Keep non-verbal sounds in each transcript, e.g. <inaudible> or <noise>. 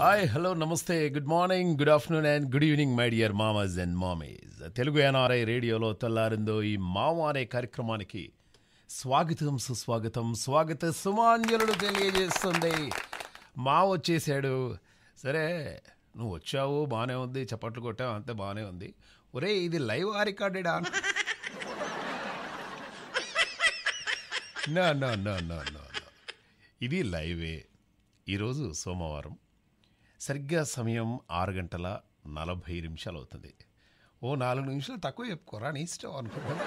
Hi hello నమస్తే good morning good afternoon and good evening my dear మామాజ్ and మామీస్ Telugu NRI రేడియోలో తెల్లారిందో ఈ మామ అనే కార్యక్రమానికి స్వాగతం సుస్వాగతం స్వాగత సుమాంజలు తెలియజేస్తుంది మా వచ్చేసాడు సరే నువ్వు వచ్చావు బాగానే ఉంది చప్పట్లు కొట్టావు అంతే బాగానే ఉంది ఒరే ఇది లైవ్ రికార్డెడా no no no no no ఇది లైవే ఈరోజు సోమవారం సరిగ్గా సమయం ఆరు గంటల నలభై నిమిషాలు అవుతుంది ఓ నాలుగు నిమిషాలు తక్కువ చెప్పుకోరా నీ ఇష్టం అనుకున్నాను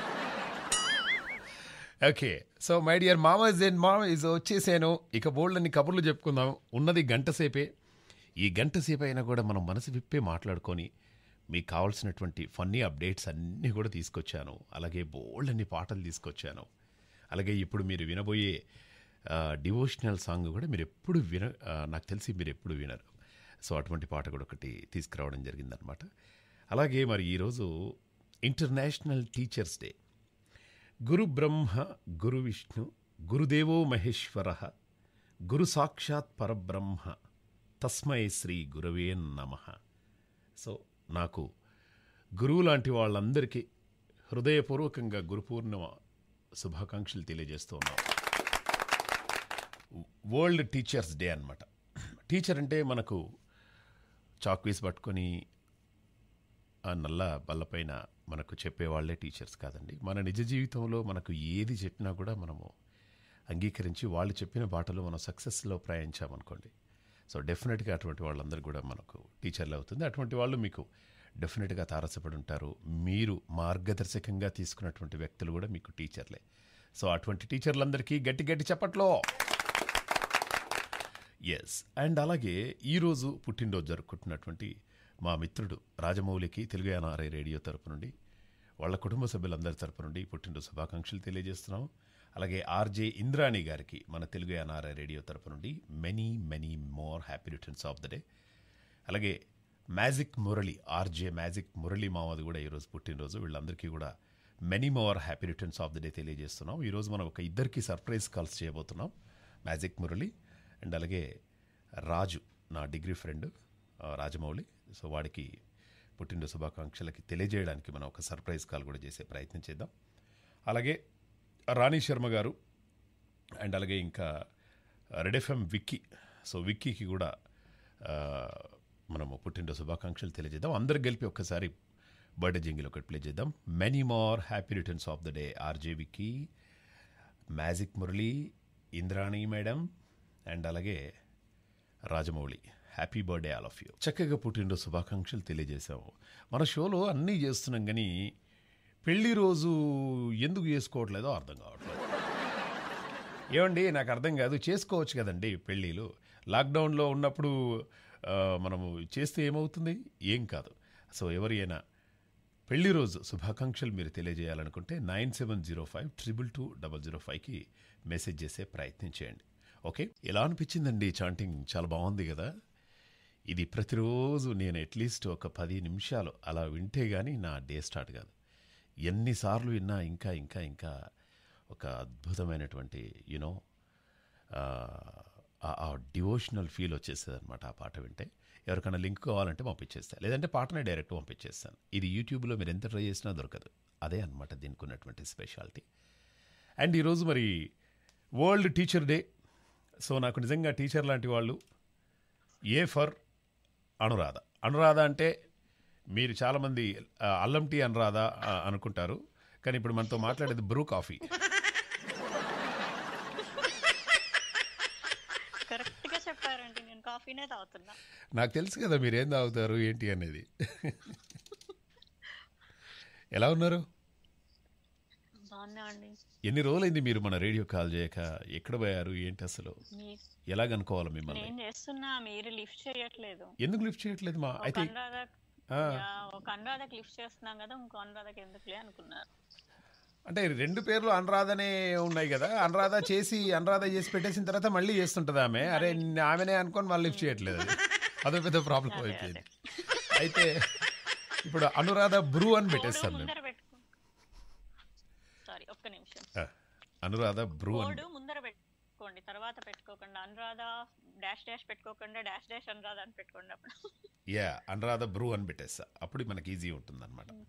ఓకే సో మై డియర్ మామైజ్ అండ్ మామైజ్ వచ్చేసాను ఇక బోల్డ్ని కబుర్లు చెప్పుకుందాం ఉన్నది గంట సేపే ఈ గంట సేపు అయినా కూడా మనం మనసు విప్పే మాట్లాడుకొని మీకు కావాల్సినటువంటి ఫన్నీ అప్డేట్స్ అన్నీ కూడా తీసుకొచ్చాను అలాగే బోల్డ్ అన్ని పాటలు తీసుకొచ్చాను అలాగే ఇప్పుడు మీరు వినబోయే డివోషనల్ సాంగ్ కూడా మీరు ఎప్పుడు విన నాకు తెలిసి మీరు ఎప్పుడు వినరు సో అటువంటి పాట కూడా ఒకటి తీసుకురావడం జరిగిందనమాట అలాగే మరి ఈరోజు ఇంటర్నేషనల్ టీచర్స్ డే గురు బ్రహ్మ గురు విష్ణు గురుదేవో మహేశ్వర గురు సాక్షాత్ పరబ్రహ్మ తస్మై శ్రీ గురవే నమ సో నాకు గురువు లాంటి వాళ్ళందరికీ హృదయపూర్వకంగా గురు పూర్ణిమ శుభాకాంక్షలు తెలియజేస్తూ ఉన్నాం వరల్డ్ టీచర్స్ డే అనమాట టీచర్ అంటే మనకు చాక్పీస్ పట్టుకొని ఆ నల్ల బల్లపైన మనకు చెప్పేవాళ్లే టీచర్స్ కాదండి మన నిజ జీవితంలో మనకు ఏది చెప్పినా కూడా మనము అంగీకరించి వాళ్ళు చెప్పిన బాటలో మనం సక్సెస్లో ప్రయాణించామనుకోండి సో డెఫినెట్గా అటువంటి వాళ్ళందరూ కూడా మనకు టీచర్లు అవుతుంది అటువంటి వాళ్ళు మీకు డెఫినెట్గా తారసపడి ఉంటారు మీరు మార్గదర్శకంగా తీసుకున్నటువంటి వ్యక్తులు కూడా మీకు టీచర్లే సో అటువంటి టీచర్లందరికీ గట్టి గట్టి చెప్పట్లో ఎస్ అండ్ అలాగే ఈరోజు పుట్టినరోజు జరుపుకుంటున్నటువంటి మా మిత్రుడు రాజమౌళికి తెలుగు ఎన్ఆర్ఐ రేడియో తరపు నుండి వాళ్ళ కుటుంబ సభ్యులందరి తరపు నుండి పుట్టినరోజు శుభాకాంక్షలు తెలియజేస్తున్నాం అలాగే ఆర్జే ఇంద్రాణి గారికి మన తెలుగు ఎన్ఆర్ఐ రేడియో తరపు నుండి many many more happy returns of the day అలాగే magic Murali RJ magic Murali మామది కూడా ఈరోజు పుట్టినరోజు వీళ్ళందరికీ కూడా many more happy returns of the day తెలియజేస్తున్నాం ఈరోజు మనం ఒక ఇద్దరికి సర్ప్రైజ్ కాల్స్ చేయబోతున్నాం మ్యాజిక్ మురళి అండ్ అలాగే రాజు నా డిగ్రీ ఫ్రెండ్ రాజమౌళి సో వాడికి పుట్టినరోజు శుభాకాంక్షలకి తెలియజేయడానికి మనం ఒక సర్ప్రైజ్ కాల్ కూడా చేసే ప్రయత్నం చేద్దాం అలాగే రాణి శర్మ గారు అండ్ అలాగే ఇంకా రెడ్ ఎఫ్ఎం విక్కీ సో విక్కీకి కూడా మనము పుట్టినరోజు శుభాకాంక్షలు తెలియజేద్దాం అందరు గెలిపి ఒక్కసారి బర్త్డే జింగిల్ ఒకటి ప్లే చేద్దాం many more happy returns of the day RJ Vicky magic Murali Indrani madam and అలాగే Rajamouli happy birthday all of you చక్కగా పుట్టినరోజు శుభాకాంక్షలు తెలియజేశాము మన షోలో అన్నీ చేస్తున్నాం కానీ పెళ్లి రోజు ఎందుకు చేసుకోవట్లేదో అర్థం కావట్లేదు ఏమండి నాకు అర్థం కాదు చేసుకోవచ్చు కదండి పెళ్ళిళ్ళు లాక్డౌన్లో ఉన్నప్పుడు మనము చేస్తే ఏమవుతుంది ఏం కాదు సో ఎవరి అయినా పెళ్లి రోజు శుభాకాంక్షలు మీరు తెలియజేయాలనుకుంటే nine seven zero five triple two double zero ఫైవ్కి మెసేజ్ చేసే ప్రయత్నం చేయండి ఓకే ఎలా అనిపించిందండి చాంటింగ్ చాలా బాగుంది కదా ఇది ప్రతిరోజు నేను అట్లీస్ట్ ఒక పది నిమిషాలు అలా వింటే కానీ నా డే స్టార్ట్ కాదు ఎన్నిసార్లు విన్నా ఇంకా ఇంకా ఇంకా ఒక అద్భుతమైనటువంటి యునో ఆ డివోషనల్ ఫీల్ వచ్చేసేది అనమాట ఆ పాట వింటే ఎవరికైనా లింక్ కావాలంటే పంపించేస్తాను లేదంటే పాటనే డైరెక్ట్ పంపించేస్తాను ఇది యూట్యూబ్లో మీరు ఎంత ట్రై చేసినా దొరకదు అదే అనమాట దీనికి ఉన్నటువంటి స్పెషాలిటీ అండ్ ఈరోజు మరి వరల్డ్ టీచర్ డే సో నాకు నిజంగా టీచర్ లాంటి వాళ్ళు ఏ ఫర్ అనురాధ అనురాధ అంటే మీరు చాలామంది అల్లం టీ అనురాధ అనుకుంటారు కానీ ఇప్పుడు మనతో మాట్లాడేది బ్రూ కాఫీ నాకు తెలుసు కదా మీరేం తాగుతారు ఏంటి అనేది ఎలా ఉన్నారు ఎన్ని రోజులైంది మీరు మన రేడియో కాల్ చేయక ఎక్కడ పోయారు ఏంటి అసలు ఎలాగనుకోవాలి మిమ్మల్ని నేను చేస్తున్నా మీరు లిఫ్ట్ చేయట్లేదు ఎందుకు లిఫ్ట్ చేయట్లేదు మా అయితే ఒక అనురాధకి లిఫ్ట్ చేస్తున్నాం కదా ఇంకో అనురాధకి ఎందుకులే అనుకున్నారు అంటే రెండు పేర్లు అనురాధనే ఉన్నాయి కదా అనురాధ చేసి అనురాధ చేసి పెట్టేసిన తర్వాత మళ్ళీ చేస్తుంటుంది ఆమె అరే ఆమెనే అనుకొని వాళ్ళు లిఫ్ట్ చేయట్లేదు అదో పెద్ద ప్రాబ్లం అయిపోయింది అయితే ఇప్పుడు అనురాధ బ్రూ అని పెట్టేస్తాను మేము అనురాధ బ్రూ బోర్డు ముందర పెట్టుకోండి తర్వాత పెట్టుకోకుండా అనురాధ డాష్ డాష్ పెట్టుకోకుండా డాష్ డాష్ అనురాధ అని పెట్టుకోండి అప్పుడు యా అనురాధ బ్రూ అని పెట్టేస్తా అప్పుడు మనకి ఈజీ ఉంటుంది అనమాట hmm.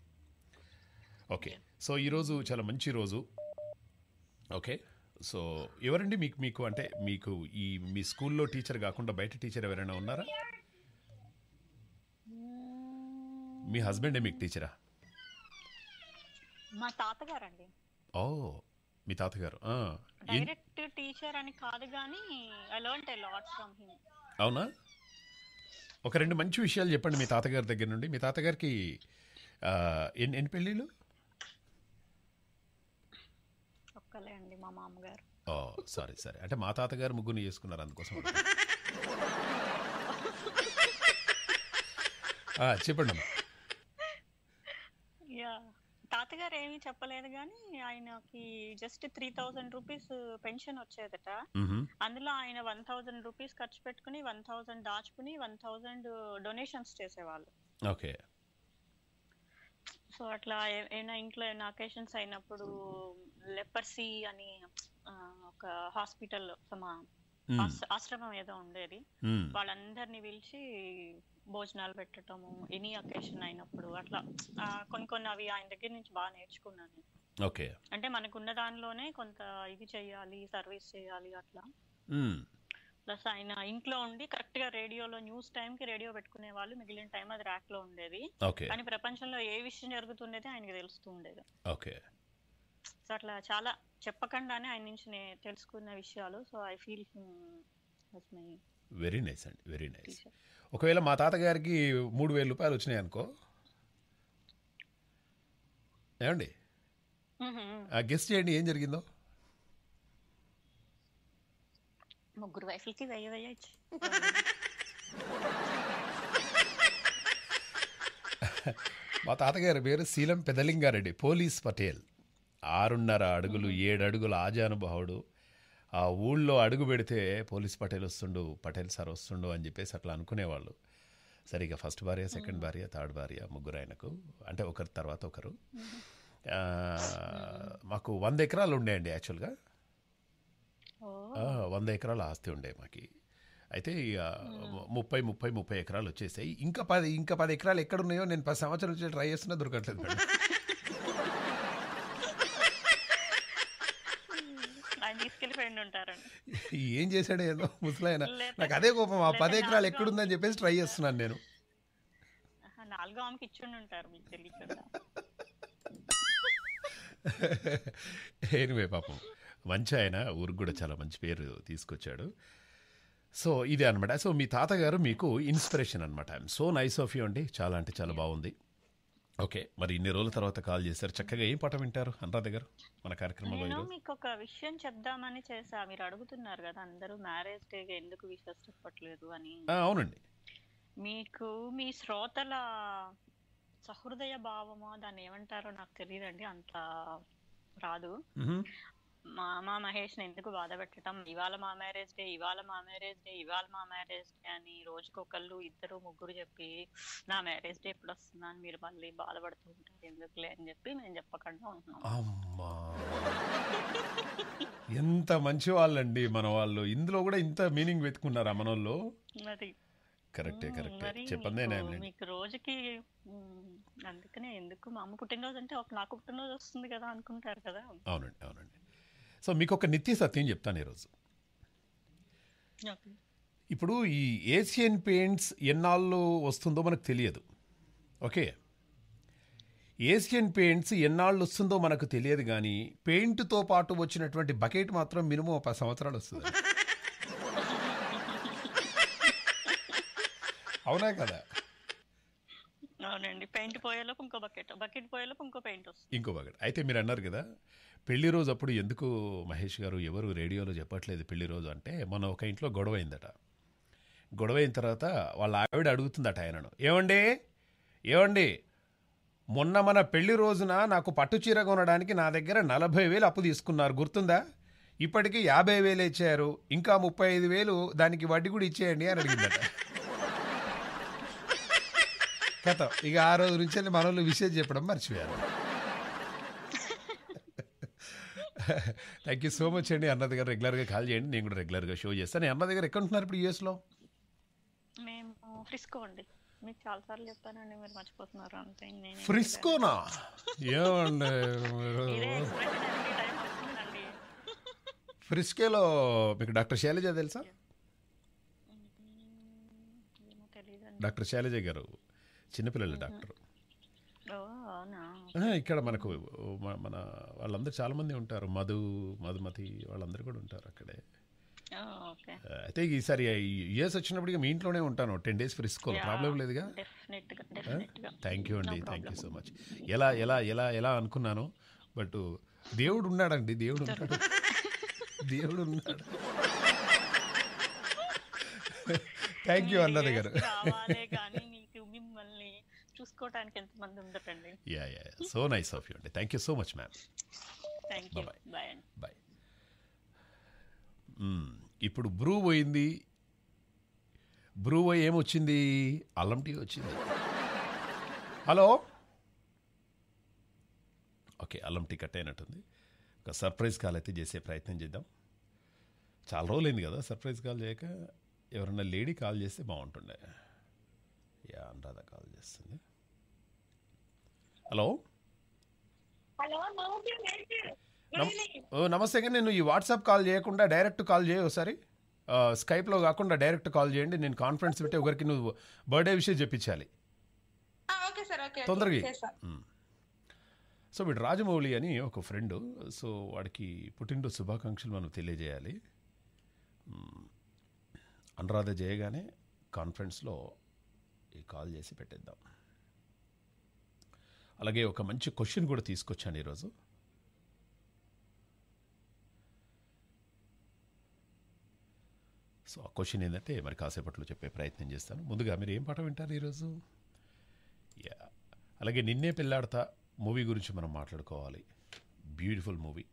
ఓకే సో ఈరోజు చాలా మంచి రోజు ఓకే సో ఎవరండి మీకు మీకు అంటే మీకు ఈ మీ స్కూల్లో టీచర్ కాకుండా బయట టీచర్ ఎవరైనా ఉన్నారా hmm. మీ హస్బెండే మీకు టీచరా మా తాతగారండి ఓ మీ తాతగారు డైరెక్ట్ టీచర్ అని కాదు కానీ I learn lot from him అవునా ఒక రెండు మంచి విషయాలు చెప్పండి మీ తాతగారి దగ్గర నుండి మీ తాతగారికి ఎన్ని ఎన్ని పెళ్ళిళ్ళు ఒక్కలే అండి మా మామగారు ఓ సారీ సారీ అంటే మా తాతగారు ముగ్గురిని చేసుకున్నారు అందుకోసం <laughs> చెప్పండి అమ్మా తాతగారు ఏమీ చెప్పలేదు కానీ ఆయనకి just three thousand rupees pension వచ్చేదట అందులో ఆయన వన్ థౌజండ్ రూపీస్ ఖర్చు పెట్టుకుని వన్ థౌజండ్ దాచుకుని వన్ థౌజండ్ డొనేషన్స్ చేసేవాళ్ళు ఓకే సో అట్లా ఏమైనా ఇంట్లో ఏమైనా అకేషన్స్ అయినప్పుడు లెపర్సీ అని ఒక హాస్పిటల్ ఆశ్రమం ఏదో ఉండేది వాళ్ళందరినీ పిలిచి భోజనాలు పెట్టడము ఎనీ అకేషన్ అయినప్పుడు అట్లా కొన్ని కొన్ని అవి ఆయన దగ్గర నుంచి బాగా నేర్చుకున్నాను ఓకే అంటే మనకున్న దానిలోనే కొంత ఇది చేయాలి సర్వీస్ చేయాలి అట్లా ప్లస్ ఆయన ఇంట్లో ఉండి కరెక్ట్ గా రేడియోలో న్యూస్ టైం కి రేడియో పెట్టుకునే వాళ్ళు మిగిలిన టైం అది ర్యాక్ లో ఉండేది కానీ ప్రపంచంలో ఏ విషయం జరుగుతుండేది ఆయనకి తెలుస్తూ ఉండేది ఓకే సో అట్లా చాలా చెప్పకుండానే ఆయన నుంచి తెలుసుకున్న విషయాలు so I feel my very nice అండి వెరీ నైస్ ఒకవేళ మా తాతగారికి మూడు వేల రూపాయలు వచ్చినాయి అనుకో ఏమండి గెస్ట్ చేయండి ఏం జరిగిందో ముగ్గురు వైఫ్లకి మా తాతగారి పేరు శీలం పెదలింగారెడ్డి పోలీస్ పటేల్ ఆరున్నర అడుగులు ఏడు అడుగుల ఆజానుభావుడు ఆ ఊళ్ళో అడుగు పెడితే పోలీస్ పటేల్ వస్తుండు పటేల్ సార్ వస్తుండు అని చెప్పేసి అట్లా అనుకునేవాళ్ళు సరిగా ఫస్ట్ భార్య సెకండ్ భార్య థర్డ్ భార్య ముగ్గురు ఆయనకు అంటే ఒకరి తర్వాత ఒకరు మాకు వంద ఎకరాలు ఉండేయండి యాక్చువల్గా వంద ఎకరాలు ఆస్తి ఉండే మాకు అయితే ముప్పై ముప్పై ముప్పై ఎకరాలు వచ్చేసాయి ఇంకా పది ఇంకా పది ఎకరాలు ఎక్కడున్నాయో నేను పది సంవత్సరం ట్రై చేస్తున్నా దొరకట్లేదు <laughs> ఏం చేశాడు ఏదో ముసలాయన నాకు అదే కోపం ఆ పది ఎకరాలు ఎక్కడుందని చెప్పేసి ట్రై చేస్తున్నాను నేను నాలుగో ఆమెకి ఉంటారు మీకు తెలియకుండా ఎనివే పాపం మంచి ఆయన ఊరికి కూడా చాలా మంచి పేరు తీసుకొచ్చాడు సో ఇదే అనమాట సో మీ తాతగారు మీకు ఇన్స్పిరేషన్ అనమాట సో నైస్ ఆఫ్ యూ అండి చాలా అంటే చాలా బాగుంది ఓకే మరి ఇన్ని రోజుల తర్వాత కాల్ చేశారు చక్కగా ఏం పాట వింటారు అనురాధ గారు మన కార్యక్రమంలో నేను మీకు ఒక విషయం చెప్దామని చేసా మీరు అడుగుతున్నారు కదా అందరూ మ్యారేజ్ డే ఎందుకు విషస్ చెప్పట్లేదు అని అవునండి మీకు మీ శ్రోతల సహృదయ భావమో దాన్ని ఏమంటారో నాకు తెలియదండి అంత రాదు మామ మహేష్ ఎందుకు బాధ పెట్టడం ఇవాళ మా మ్యారేజ్ డే ఇవాళ మా మ్యారేజ్ డే ఇవాళ మా మ్యారేజ్ డే అని రోజుకొకళ్ళు ఇద్దరు ముగ్గురు చెప్పి నా మ్యారేజ్ డే ఎప్పుడు వస్తుందా అని మీరు మళ్ళీ బాధపడుతూ ఉంటారు ఎందుకులే అని చెప్పి నేను చెప్పకుండా ఉంటున్నాం ఎంత మంచి వాళ్ళండి మన వాళ్ళు ఇందులో కూడా ఇంత మీనింగ్ వెతుకున్నారా మన వాళ్ళు అది కరెక్టే కరెక్టే చెప్పండి మీకు రోజుకి అందుకనే ఎందుకు మా అమ్మ పుట్టినరోజు అంటే ఒక నాకు పుట్టినరోజు వస్తుంది కదా అనుకుంటారు కదా అవునండి అవునండి సో మీకు ఒక నిత్య సత్యం చెప్తాను ఈరోజు ఇప్పుడు ఈ ఏషియన్ పెయింట్స్ ఎన్నాళ్ళు వస్తుందో మనకు తెలియదు ఓకే ఏషియన్ పెయింట్స్ ఎన్నాళ్ళు వస్తుందో మనకు తెలియదు కానీ పెయింట్తో పాటు వచ్చినటువంటి బకెట్ మాత్రం మినిమం పది సంవత్సరాలు వస్తుంది <laughs> అవునా కదా అవునండి పెయింట్ పోయేలోపు ఇంకో బకెట్ బకెట్ పోయేలోపు ఇంకో పెయింట్ వస్తుంది ఇంకో బకెట్ అయితే మీరు అన్నారు కదా పెళ్లి రోజు అప్పుడు ఎందుకు మహేష్ గారు ఎవరు రేడియోలో చెప్పట్లేదు పెళ్లి రోజు అంటే మన ఒక ఇంట్లో గొడవ అయిందట గొడవ అయిన తర్వాత వాళ్ళ ఆవిడ అడుగుతుందట ఆయనను ఏమండి ఏమండి మొన్న మన పెళ్లి రోజున నాకు పట్టు చీర కొనడానికి నా దగ్గర నలభై వేలు అప్పు తీసుకున్నారు గుర్తుందా ఇప్పటికి యాభై వేలు ఇచ్చారు ఇంకా ముప్పై ఐదు వేలు దానికి వడ్డీ కూడా ఇచ్చేయండి అని అడిగిందట కథ ఇక ఆ రోజు నుంచి వెళ్ళి మనోళ్ళు విషయం చెప్పడం మర్చిపోయారు థ్యాంక్ యూ సో మచ్ అండి అన్న దగ్గర రెగ్యులర్గా కాల్ చేయండి నేను కూడా రెగ్యులర్గా షో చేస్తాను అన్న దగ్గర ఎక్కడ ఉంటున్నారు ఇప్పుడు యూఎస్లో మేము మర్చిపోతున్నారు ఫ్రిస్కోనా ఏమండి ఫ్రిస్కేలో మీకు డాక్టర్ శైలజ తెలుసా డాక్టర్ శైలజ గారు చిన్నపిల్లల డాక్టర్ ఇక్కడ మనకు మన వాళ్ళందరూ చాలామంది ఉంటారు మధు మధుమతి వాళ్ళందరూ కూడా ఉంటారు అక్కడే అయితే ఈసారి ఇయర్స్ వచ్చినప్పటికీ మీ ఇంట్లోనే ఉంటాను ten days free school problem లేదుగా థ్యాంక్ యూ అండి థ్యాంక్ యూ సో మచ్ ఎలా ఎలా ఎలా ఎలా అనుకున్నాను బట్ దేవుడు ఉన్నాడండి దేవుడు ఉంటాడు దేవుడు ఉన్నాడు థ్యాంక్ <laughs> యూ అన్నది గారు చూసుకోవడానికి మంది ఉండటండి yeah yeah so nice of you అండి thank you so much ma'am thank bye bye ఇప్పుడు బ్రూ పోయింది బ్రూ పోయి ఏమొచ్చింది అల్లం టీ వచ్చింది హలో ఓకే అల్లం టీ కట్ అయినట్టుంది ఒక సర్ప్రైజ్ కాల్ అయితే చేసే ప్రయత్నం చేద్దాం చాలా రోజులైంది కదా సర్ప్రైజ్ కాల్ చేయక ఎవరన్నా లేడీ కాల్ చేస్తే బాగుంటుండే యా అనురాధ కాల్ చేస్తుంది హలో నమస్తే నేను ఈ వాట్సాప్ కాల్ చేయకుండా డైరెక్ట్ కాల్ చేయ ఒకసారి స్కైప్లో కాకుండా డైరెక్ట్ కాల్ చేయండి నేను కాన్ఫరెన్స్ పెట్టి ఒకరికి నువ్వు బర్త్డే విషయం చెప్పించాలి తొందరగా సో వీడు రాజమౌళి అని ఒక ఫ్రెండ్ సో వాడికి పుట్టినరోజు శుభాకాంక్షలు మనం తెలియజేయాలి అనురాధ చేయగానే కాన్ఫరెన్స్లో ఈ కాల్ చేసి పెట్టేద్దాం అలాగే ఒక మంచి క్వశ్చన్ కూడా తీసుకొచ్చాను ఈరోజు సో ఆ క్వశ్చన్ ఏంటంటే మరి కాసేపట్లో చెప్పే ప్రయత్నం చేస్తాను ముందుగా మీరు ఏం పాట వింటారు ఈరోజు యా అలాగే నిన్నే పెళ్ళాడతా మూవీ గురించి మనం మాట్లాడుకోవాలి బ్యూటిఫుల్ మూవీ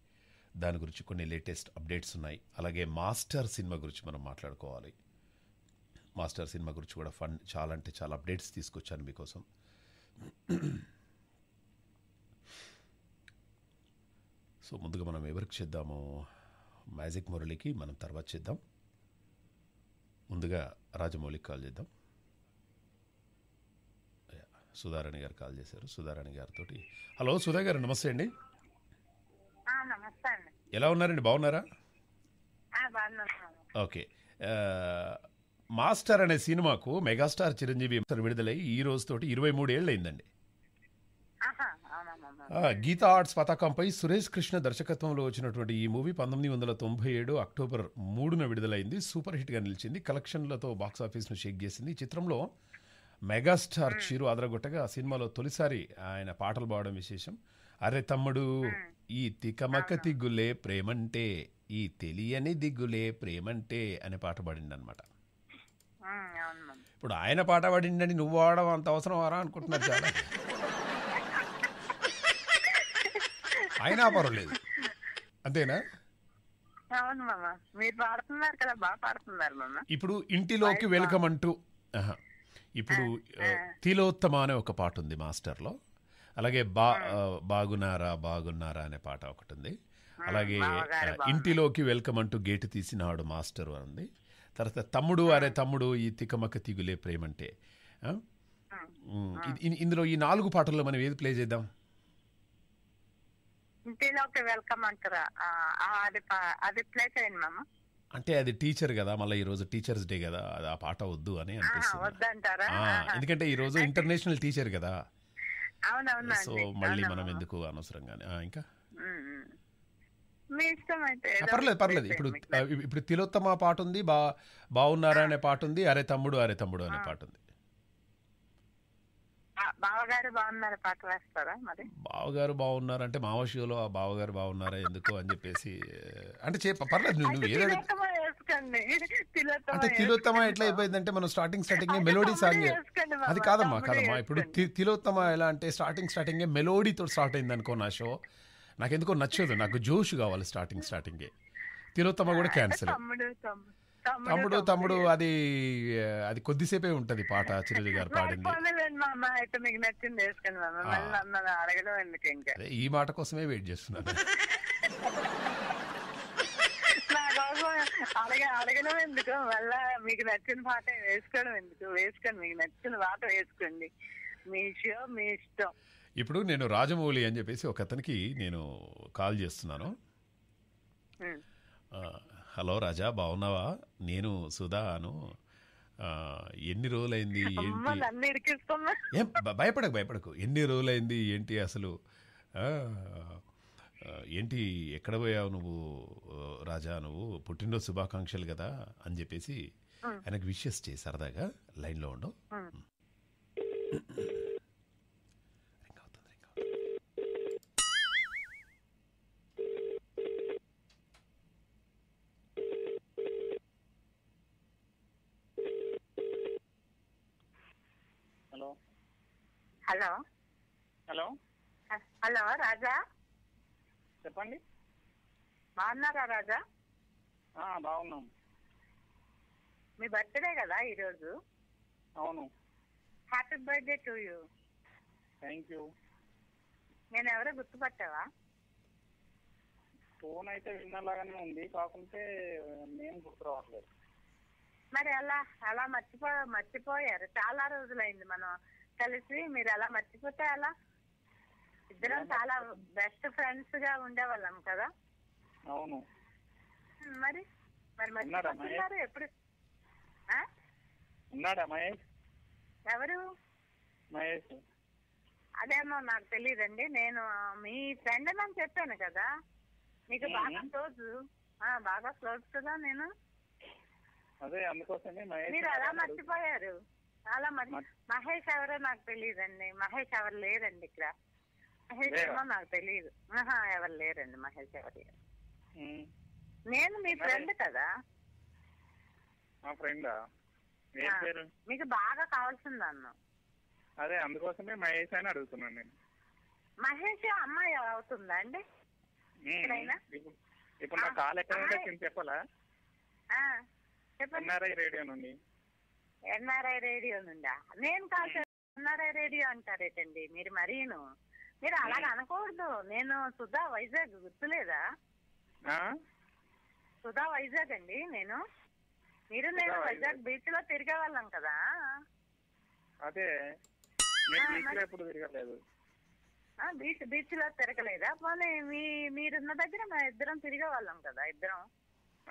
దాని గురించి కొన్ని లేటెస్ట్ అప్డేట్స్ ఉన్నాయి అలాగే మాస్టర్ సినిమా గురించి మనం మాట్లాడుకోవాలి మాస్టర్ సినిమా గురించి కూడా ఫండ్ చాలా అంటే చాలా అప్డేట్స్ తీసుకొచ్చాను మీకోసం సో ముందుగా మనం ఎవరికి చేద్దాము మ్యాజిక్ మురళికి మనం తర్వాత చేద్దాం ముందుగా రాజమౌళికి కాల్ చేద్దాం సుధారాణి గారు కాల్ చేశారు సుధారాణి గారితో హలో సుధా గారు నమస్తే అండి ఎలా ఉన్నారండి బాగున్నారా ఓకే మాస్టర్ అనే సినిమాకు మెగాస్టార్ చిరంజీవి విడుదలై ఈ రోజుతో ఇరవై మూడు ఏళ్ళు అయిందండి గీతా ఆర్ట్స్ పతాకంపై సురేష్ కృష్ణ దర్శకత్వంలో వచ్చినటువంటి ఈ మూవీ పంతొమ్మిది వందల తొంభై ఏడు అక్టోబర్ మూడున విడుదలైంది సూపర్ హిట్ గా నిలిచింది కలెక్షన్లతో బాక్సాఫీస్ను షేక్ చేసింది చిత్రంలో మెగాస్టార్ చిరు అదరగొట్టగా సినిమాలో తొలిసారి ఆయన పాటలు పాడడం విశేషం అరే తమ్ముడు ఈ తికమక తిగ్గులే ప్రేమంటే ఈ తెలియని దిగ్గులే ప్రేమంటే అనే పాట పాడింది అనమాట ఇప్పుడు ఆయన పాట పాడిండని నువ్వు ఆడడం అంత అవసరం వారా అనుకుంటున్నారు చాలా <laughs> అయినా పర్వాలేదు అంతేనా ఇప్పుడు ఇంటిలోకి వెల్కమ్ అంటూ ఇప్పుడు తిలోత్తమ అనే ఒక పాట ఉంది మాస్టర్లో అలాగే బా బాగున్నారా బాగున్నారా అనే పాట ఒకటి ఉంది అలాగే ఇంటిలోకి వెల్కమ్ అంటూ గేటు తీసినాడు మాస్టర్ అని ఉంది తర్వాత తమ్ముడు అరే తమ్ముడు ఈ తికమక తిగులే ప్రేమంటే ఇందులో ఈ నాలుగు పాటల్లో మనం ఏది ప్లే చేద్దాం వెల్కమ్ అంటారా అది అది అంటే అది టీచర్ కదా మళ్ళీ ఈ రోజు టీచర్స్ డే కదా ఆ పాట వద్దు అని అనిపిస్తుంది ఎందుకంటే ఈ రోజు ఇంటర్నేషనల్ టీచర్ కదా సో మళ్ళీ మనం ఎందుకు అనవసరంగానే ఇంకా పర్లేదు పర్లేదు ఇప్పుడు ఇప్పుడు తిలోత్తమ పాట ఉంది బా బాగున్నారా అనే పాట ఉంది అరే తమ్ముడు అరే తమ్ముడు అనే పాట ఉంది బావగారు బాగున్నారు పాట వేస్తారా మరి బావగారు బాగున్నారు అంటే మావా షోలో ఆ బావగారు బాగున్నారా ఎందుకు అని చెప్పేసి అంటే చెప్ప పర్లేదు నువ్వు ఏదో అంటే తిలోత్తమ ఎట్లా అయిపోయిందంటే మనం స్టార్టింగ్ స్టార్టింగ్ మెలోడీ సాంగ్ అది కాదమ్మా కాదమ్మా ఇప్పుడు తిలోత్తమ ఎలా అంటే స్టార్టింగ్ స్టార్టింగ్ మెలోడీతో స్టార్ట్ అయింది అనుకో నా షో నాకు ఎందుకో నచ్చదు నాకు జోష్ కావాలి స్టార్టింగ్ స్టార్టింగ్ తిలోత్తమ కూడా క్యాన్సల్ తమ్ముడు తమ్ముడు అది అది కొద్దిసేపే ఉంటది పాట చిరంజీవి గారు పాడింది మీకు నచ్చింది వేసుకోండి అడగడం ఎందుకు ఇంకా ఈ మాట కోసమే వెయిట్ చేస్తున్నాను <laughs> అడగడం ఎందుకు మళ్ళా మీకు నచ్చిన పాట వేసుకోవడం ఎందుకు వేసుకోండి మీకు నచ్చిన పాట వేసుకోండి మీ షో మీ ఇష్టం ఇప్పుడు నేను రాజమౌళి అని చెప్పేసి ఒక అతనికి నేను కాల్ చేస్తున్నాను హలో రాజా బాగున్నావా నేను సుధా అను ఎన్ని రోజులైంది ఏంటి భయపడకు భయపడకు ఎన్ని రోజులైంది ఏంటి అసలు ఏంటి ఎక్కడ పోయావు నువ్వు రాజా నువ్వు పుట్టినరోజు శుభాకాంక్షలు కదా అని చెప్పేసి ఆయనకు విషెస్ చేయి సరదాగా లైన్లో ఉండవు హలో హలో హలో రాజా చెప్పండి బాగున్నారా రాజా బాగున్నాం మీ బర్త్డే కదా ఈరోజు అవును happy birthday to you thank you నేను ఎవరో గుర్తుపట్టావా ఫోన్ అయితే విన్నలాగానే ఉంది కాకుంటే నేను గుర్తు రావట్లేదు మరి అలా అలా మర్చిపో మర్చిపోయారు చాలా రోజులైంది మనం కలిసి మీరు అలా మర్చిపోతే అలా ఇద్దరం చాలా బెస్ట్ ఫ్రెండ్స్ గా ఉండేవాళ్ళం కదా అవును మరి మరి మర్చిపోతున్నారు ఎప్పుడు ఉన్నాడా మహేష్ ఎవరు మహేష్ అదేమో నాకు తెలియదండి నేను మీ ఫ్రెండ్ అని చెప్పాను కదా మీకు బాగా క్లోజ్ బాగా క్లోజ్ కదా నేను అదే అందుకోసమే మీరు అలా మర్చిపోయారు చాలా మంది మహేష్ ఎవరో నాకు తెలియదు అండి మహేష్ ఎవరు లేరండి ఇక్కడ మహేష్ ఏమో నాకు తెలియదు ఎవరు లేరండి మహేష్ ఎవరు నేను మీ ఫ్రెండ్ కదా మా ఫ్రెండా మీకు బాగా కావాల్సింది అన్న అదే అందుకోసమే మహేష్ అని అడుగుతున్నాను నేను మహేష్ అమ్మాయి అవుతుందా అండి ఇప్పుడు నా కాల్ ఎక్కడ ఉంటే చెప్పాలా చెప్పండి రేడియో నుండి ఎన్ఆర్ఐ రేడియో నుండా నేను కాదు ఎన్ఆర్ఐ రేడియో అంటారేటండి మీరు మరీను మీరు అలాగ అనకూడదు నేను సుధా వైజాగ్ గుర్తులేదా సుధా వైజాగ్ అండి నేను మీరు నేను వైజాగ్ బీచ్ లో తిరిగే వాళ్ళం కదా అదే ఎప్పుడు తిరగలేదు బీచ్ బీచ్ లో తిరగలేదా పోనీ మీ మీరున్న దగ్గర మా ఇద్దరం తిరిగే వాళ్ళం కదా ఇద్దరం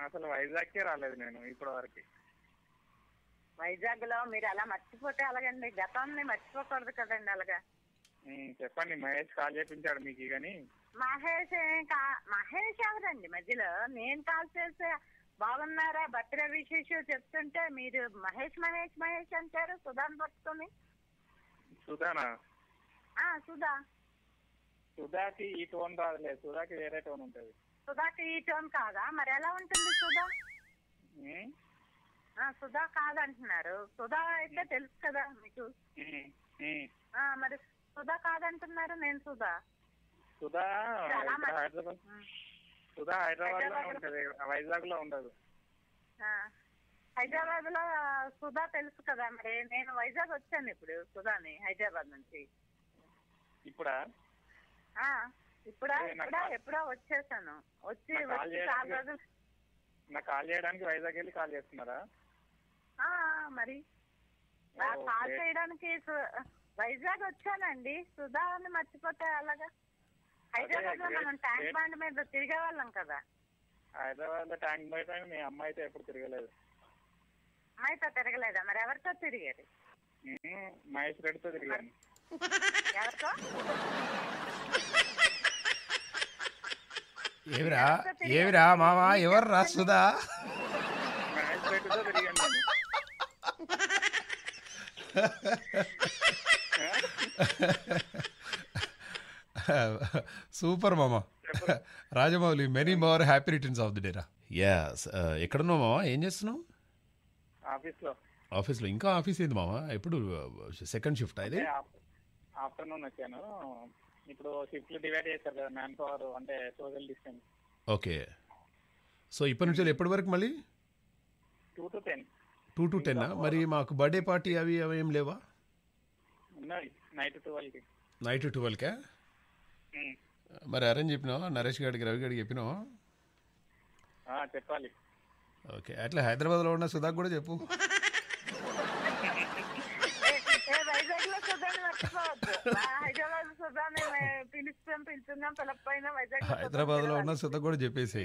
అసలు వైజాగ్ రాలేదు నేను ఇప్పటి వరకు వైజాగ్ లో మీరు అలా మర్చిపోతే అలాగండి గతాన్ని మర్చిపోకూడదు కదండి అలాగా చెప్పండి మహేష్ కాల్ చేపించాడు మీకు కానీ మహేష్ మహేష్ ఎవరండి మధ్యలో నేను కాల్ చేస్తే బాగున్నారా భద్ర విశేష చెప్తుంటే మీరు మహేష్ మహేష్ మహేష్ అంటారు సుధాన్ పట్టుకొని సుధానా సుధా సుధాకి ఈ టోన్ రాదులే సుధాకి వేరే టోన్ ఉంటది సుధాకి ఈ టోన్ కాదా మరి ఎలా ఉంటుంది సుధా సుధా కాదంటున్నారు సుధా అయితే తెలుసు కదా మీకు మరి సుధా కాదంటున్నారు నేను సుధా సుధా హైదరాబాద్ సుధా హైదరాబాద్ లో వైజాగ్ లో ఉండదు హైదరాబాద్ లో సుధా తెలుసు కదా మరి నేను వైజాగ్ వచ్చాను ఇప్పుడు సుధాని హైదరాబాద్ నుంచి ఇప్పుడా ఇప్పుడా ఇప్పుడా ఎప్పుడో వచ్చేసాను వచ్చి కాల్ చేయడానికి వైజాగ్ వెళ్ళి కాల్ చేస్తున్నారా మరి కాల్ చేయడానికి వైజాగ్ వచ్చానండి సుధా అని మర్చిపోతే అలాగా హైదరాబాద్ లో మనం ట్యాంక్ బండ్ మీద తిరిగే వాళ్ళం కదా హైదరాబాద్ లో ట్యాంక్ బండ్ మీ అమ్మాయి అయితే ఎప్పుడు తిరగలేదు అమ్మాయితో తిరగలేదా మరి ఎవరితో తిరిగేది మహేష్ రెడ్డితో తిరిగాను ఎవరితో ఏమిరా ఏమిరా మామా రా సుధా మహేష్ రెడ్డితో తిరిగాను సూపర్ మామా Rajamouli many more happy returns of the డేరా యా ఎక్కడున్నావు మామ ఏం చేస్తున్నావు ఆఫీస్లో ఆఫీస్లో ఇంకా ఆఫీస్ ఏంది మామ ఎప్పుడు సెకండ్ షిఫ్ట్ అయితే ఆఫ్టర్నూన్ వచ్చాను ఇప్పుడు షిఫ్ట్లు డివైడ్ చేశారు కదా మ్యాన్ పవర్ అంటే సోషల్ డిస్టెన్స్ ఓకే సో ఇప్పటి నుంచి ఎప్పటి వరకు మళ్ళీ two to ten two to ten మరి మాకు బర్త్డే పార్టీ అవి అవి ఏం లేవా నైట్ ట్వెల్వ్కా మరి అరేంజ్ చెప్పినావు నరేష్ గారికి రవి గారికి చెప్పినావు చెప్పాలి ఓకే అట్లా హైదరాబాద్లో ఉన్న సుధాక్ కూడా చెప్పు హైదరాబాద్లో ఉన్న సుధాక్ కూడా చెప్పేసి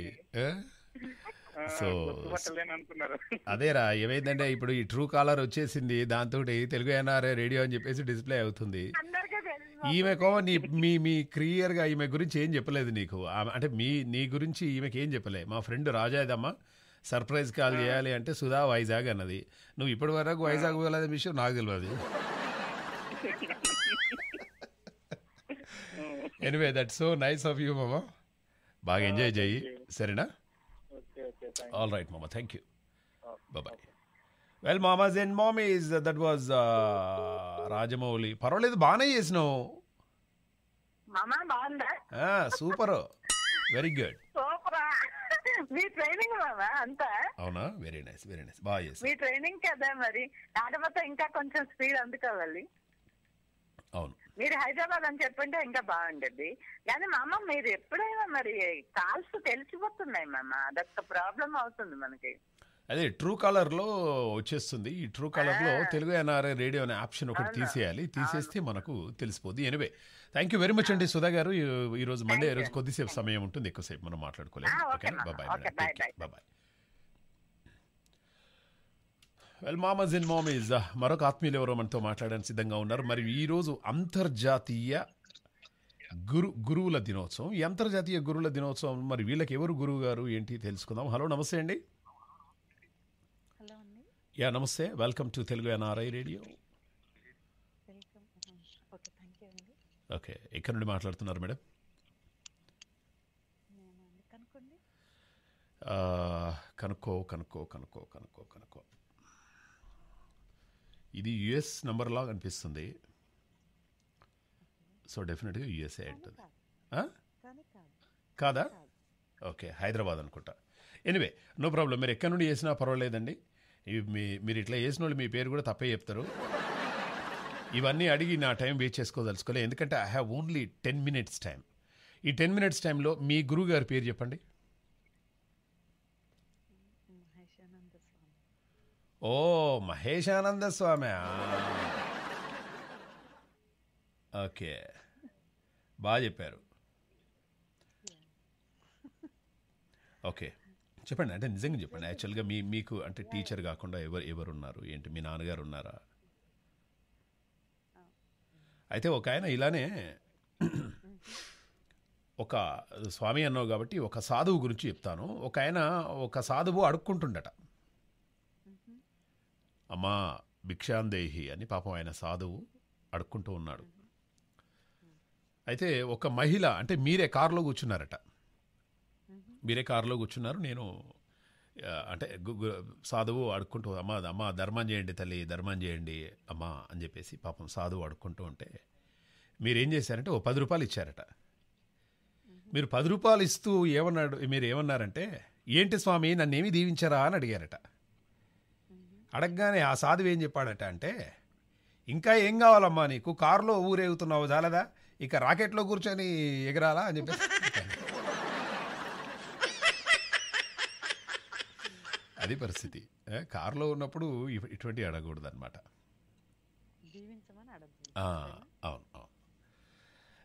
సో అదేరా ఏమైందంటే ఇప్పుడు ఈ ట్రూ కాలర్ వచ్చేసింది దాంతో తెలుగు ఎన్ఆర్ఏ రేడియో అని చెప్పేసి డిస్ప్లే అవుతుంది ఈమెకో నీ మీ మీ క్రియర్గా గా ఈమె గురించి ఏం చెప్పలేదు నీకు అంటే మీ నీ గురించి ఈమెకి ఏం చెప్పలే మా ఫ్రెండ్ రాజాదమ్మ సర్ప్రైజ్ కాల్ చేయాలి అంటే సుధా వైజాగ్ అన్నది నువ్వు ఇప్పటి వరకు వైజాగ్ వెళ్ళదే విషయం నాకు తెలియదు anyway that so nice of you మామ బాగా ఎంజాయ్ చేయి సరేనా All right, Mama. Thank you. Okay. Bye bye. Okay. Well మామాజ్ అండ్ మామీస్ దట్ వాజ్ రాజమౌళి పర్వాలేదు బాగానే చేసినావు సూపర్ వెరీ గుడ్ మీ ట్రైనింగ్ అంతా అవునా వెరీ నైస్ వెరీ నైస్ బాగా చేసి మీ ట్రైనింగ్ కదా మరి కాకపోతే ఇంకా కొంచెం స్పీడ్ అందుకోవాలి అవును మీరు హైదరాబాద్ అని చెప్పంటే ఇంకా బాగుండేది కానీ మా అమ్మ మీరు ఎప్పుడైనా మరి కాల్స్ తెలిసిపోతున్నాయి మామ అదొక ప్రాబ్లం అవుతుంది మనకి అదే ట్రూ కలర్ లో వచ్చేస్తుంది ఈ ట్రూ కలర్ లో తెలుగు ఎన్ఆర్ఐ రేడియో అనే ఆప్షన్ ఒకటి తీసేయాలి తీసేస్తే మనకు తెలిసిపోద్ది anyway thank you very much అండి సుధా గారు ఈ రోజు మండే ఈ రోజు కొద్దిసేపు సమయం ఉంటుంది ఎక్కువసేపు మనం మాట్లాడుకోలేదు ఓకే బాయ్ బాబాయ్ వెల్ మామస్ ఇన్ మామీస్ మరొక ఆత్మీయులు ఎవరో మనతో మాట్లాడడానికి సిద్ధంగా ఉన్నారు మరియు ఈరోజు అంతర్జాతీయ గురు గురువుల దినోత్సవం ఈ అంతర్జాతీయ గురువుల దినోత్సవం మరి వీళ్ళకి ఎవరు గురువు గారు ఏంటి తెలుసుకుందాం హలో నమస్తే అండి యా నమస్తే welcome to Telugu NRI radio okay ఎక్కడి నుండి మాట్లాడుతున్నారు మేడం కనుక్కో కనుక్కో కనుక్కో కనుక్కో కనుక్కో ఇది యుఎస్ నెంబర్లా అనిపిస్తుంది సో డెఫినెట్గా యుఎస్ఏ ఉంటుంది కాదా ఓకే హైదరాబాద్ అనుకుంటా ఎనివే నో ప్రాబ్లం మీరు ఎక్కడి నుండి చేసినా పర్వాలేదండి మీ మీరు ఇట్లా చేసిన వాళ్ళు మీ పేరు కూడా తప్పే చెప్తారు ఇవన్నీ అడిగి నా టైం వేచ్ చేసుకోదలుచుకోలేదు ఎందుకంటే I have only ten minutes time ఈ టెన్ మినిట్స్ టైంలో మీ గురువు గారి పేరు చెప్పండి ఓ మహేష్ ఆనంద స్వామి ఓకే బాగా చెప్పారు ఓకే చెప్పండి అంటే నిజంగా చెప్పండి యాక్చువల్గా మీ మీకు అంటే టీచర్ కాకుండా ఎవరు ఎవరు ఉన్నారు ఏంటి మీ నాన్నగారు ఉన్నారా అయితే ఒక ఆయన ఇలానే ఒక స్వామి అన్నావు కాబట్టి ఒక సాధువు గురించి చెప్తాను ఒక ఆయన ఒక సాధువు అడుక్కుంటుండట అమ్మా భిక్షాందేహి అని పాపం ఆయన సాధువు అడుక్కుంటూ ఉన్నాడు అయితే ఒక మహిళ అంటే మీరే కారులో కూర్చున్నారట మీరే కారులో కూర్చున్నారు నేను అంటే సాధువు అడుక్కుంటూ అమ్మా అమ్మా ధర్మం చేయండి తల్లి ధర్మం చేయండి అమ్మా అని చెప్పేసి పాపం సాధువు అడుక్కుంటూ ఉంటే మీరేం చేశారంటే ఓ పది రూపాయలు ఇచ్చారట మీరు పది రూపాయలు ఇస్తూ ఏమన్నాడు మీరు ఏమన్నారంటే ఏంటి స్వామి నన్నేమి దీవించారా అని అడిగారట అడగగానే ఆ సాధువు ఏం చెప్పాడట అంటే ఇంకా ఏం కావాలమ్మా నీకు కారులో ఊరేగుతున్నావు చాలదా ఇక రాకెట్లో కూర్చొని ఎగరాలా అని చెప్పేసి అది పరిస్థితి కారులో ఉన్నప్పుడు ఇటువంటి అడగకూడదు అనమాట అవును అవును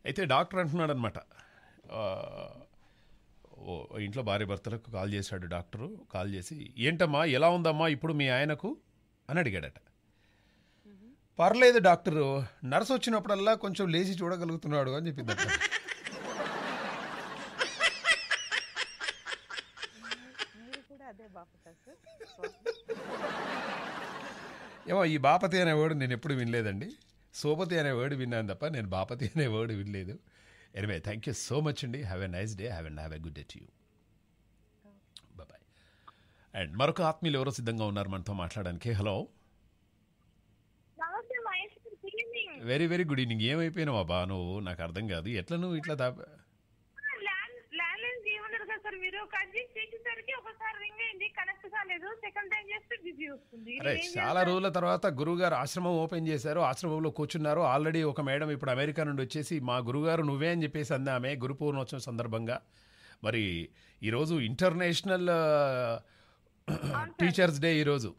అయితే డాక్టర్ అంటున్నాడు అనమాట ఇంట్లో భార్య భర్తలకు కాల్ చేశాడు డాక్టరు కాల్ చేసి ఏంటమ్మా ఎలా ఉందమ్మా ఇప్పుడు మీ ఆయనకు అని అడిగాడట పర్లేదు డాక్టరు నర్స్ వచ్చినప్పుడల్లా కొంచెం లేచి చూడగలుగుతున్నాడు అని చెప్పింది ఏమో ఈ బాపతి అనే వర్డ్ నేను ఎప్పుడు వినలేదండి సోపతి అనే వర్డ్ విన్నాను తప్ప నేను బాపతి అనే వర్డ్ వినలేదు anyway thank you so much అండి have a nice day have and have a good day to you bye and మరొక ఆత్మీయులు ఎవరో సిద్ధంగా ఉన్నారు మనతో మాట్లాడడానికి hello very very good evening ఏమైపోయినావు అబ్బా నువ్వు నాకు అర్థం కాదు ఎట్లా నువ్వు ఇట్లా దాపా మీరు చేసేసరికి ఒకసారి రింగ్ అయింది కనెక్ట్ కాలేదు సెకండ్ టైం చేస్తే బిజీ వస్తుంది అరే చాలా రోజుల తర్వాత గురువుగారు ఆశ్రమం ఓపెన్ చేశారు ఆశ్రమంలో కూర్చున్నారు ఆల్రెడీ ఒక మేడం ఇప్పుడు అమెరికా నుండి వచ్చేసి మా గురుగారు నువ్వే అని చెప్పేసి అందామే గురు పూర్ణోత్సవం సందర్భంగా మరి ఈరోజు ఇంటర్నేషనల్ టీచర్స్ డే ఈరోజు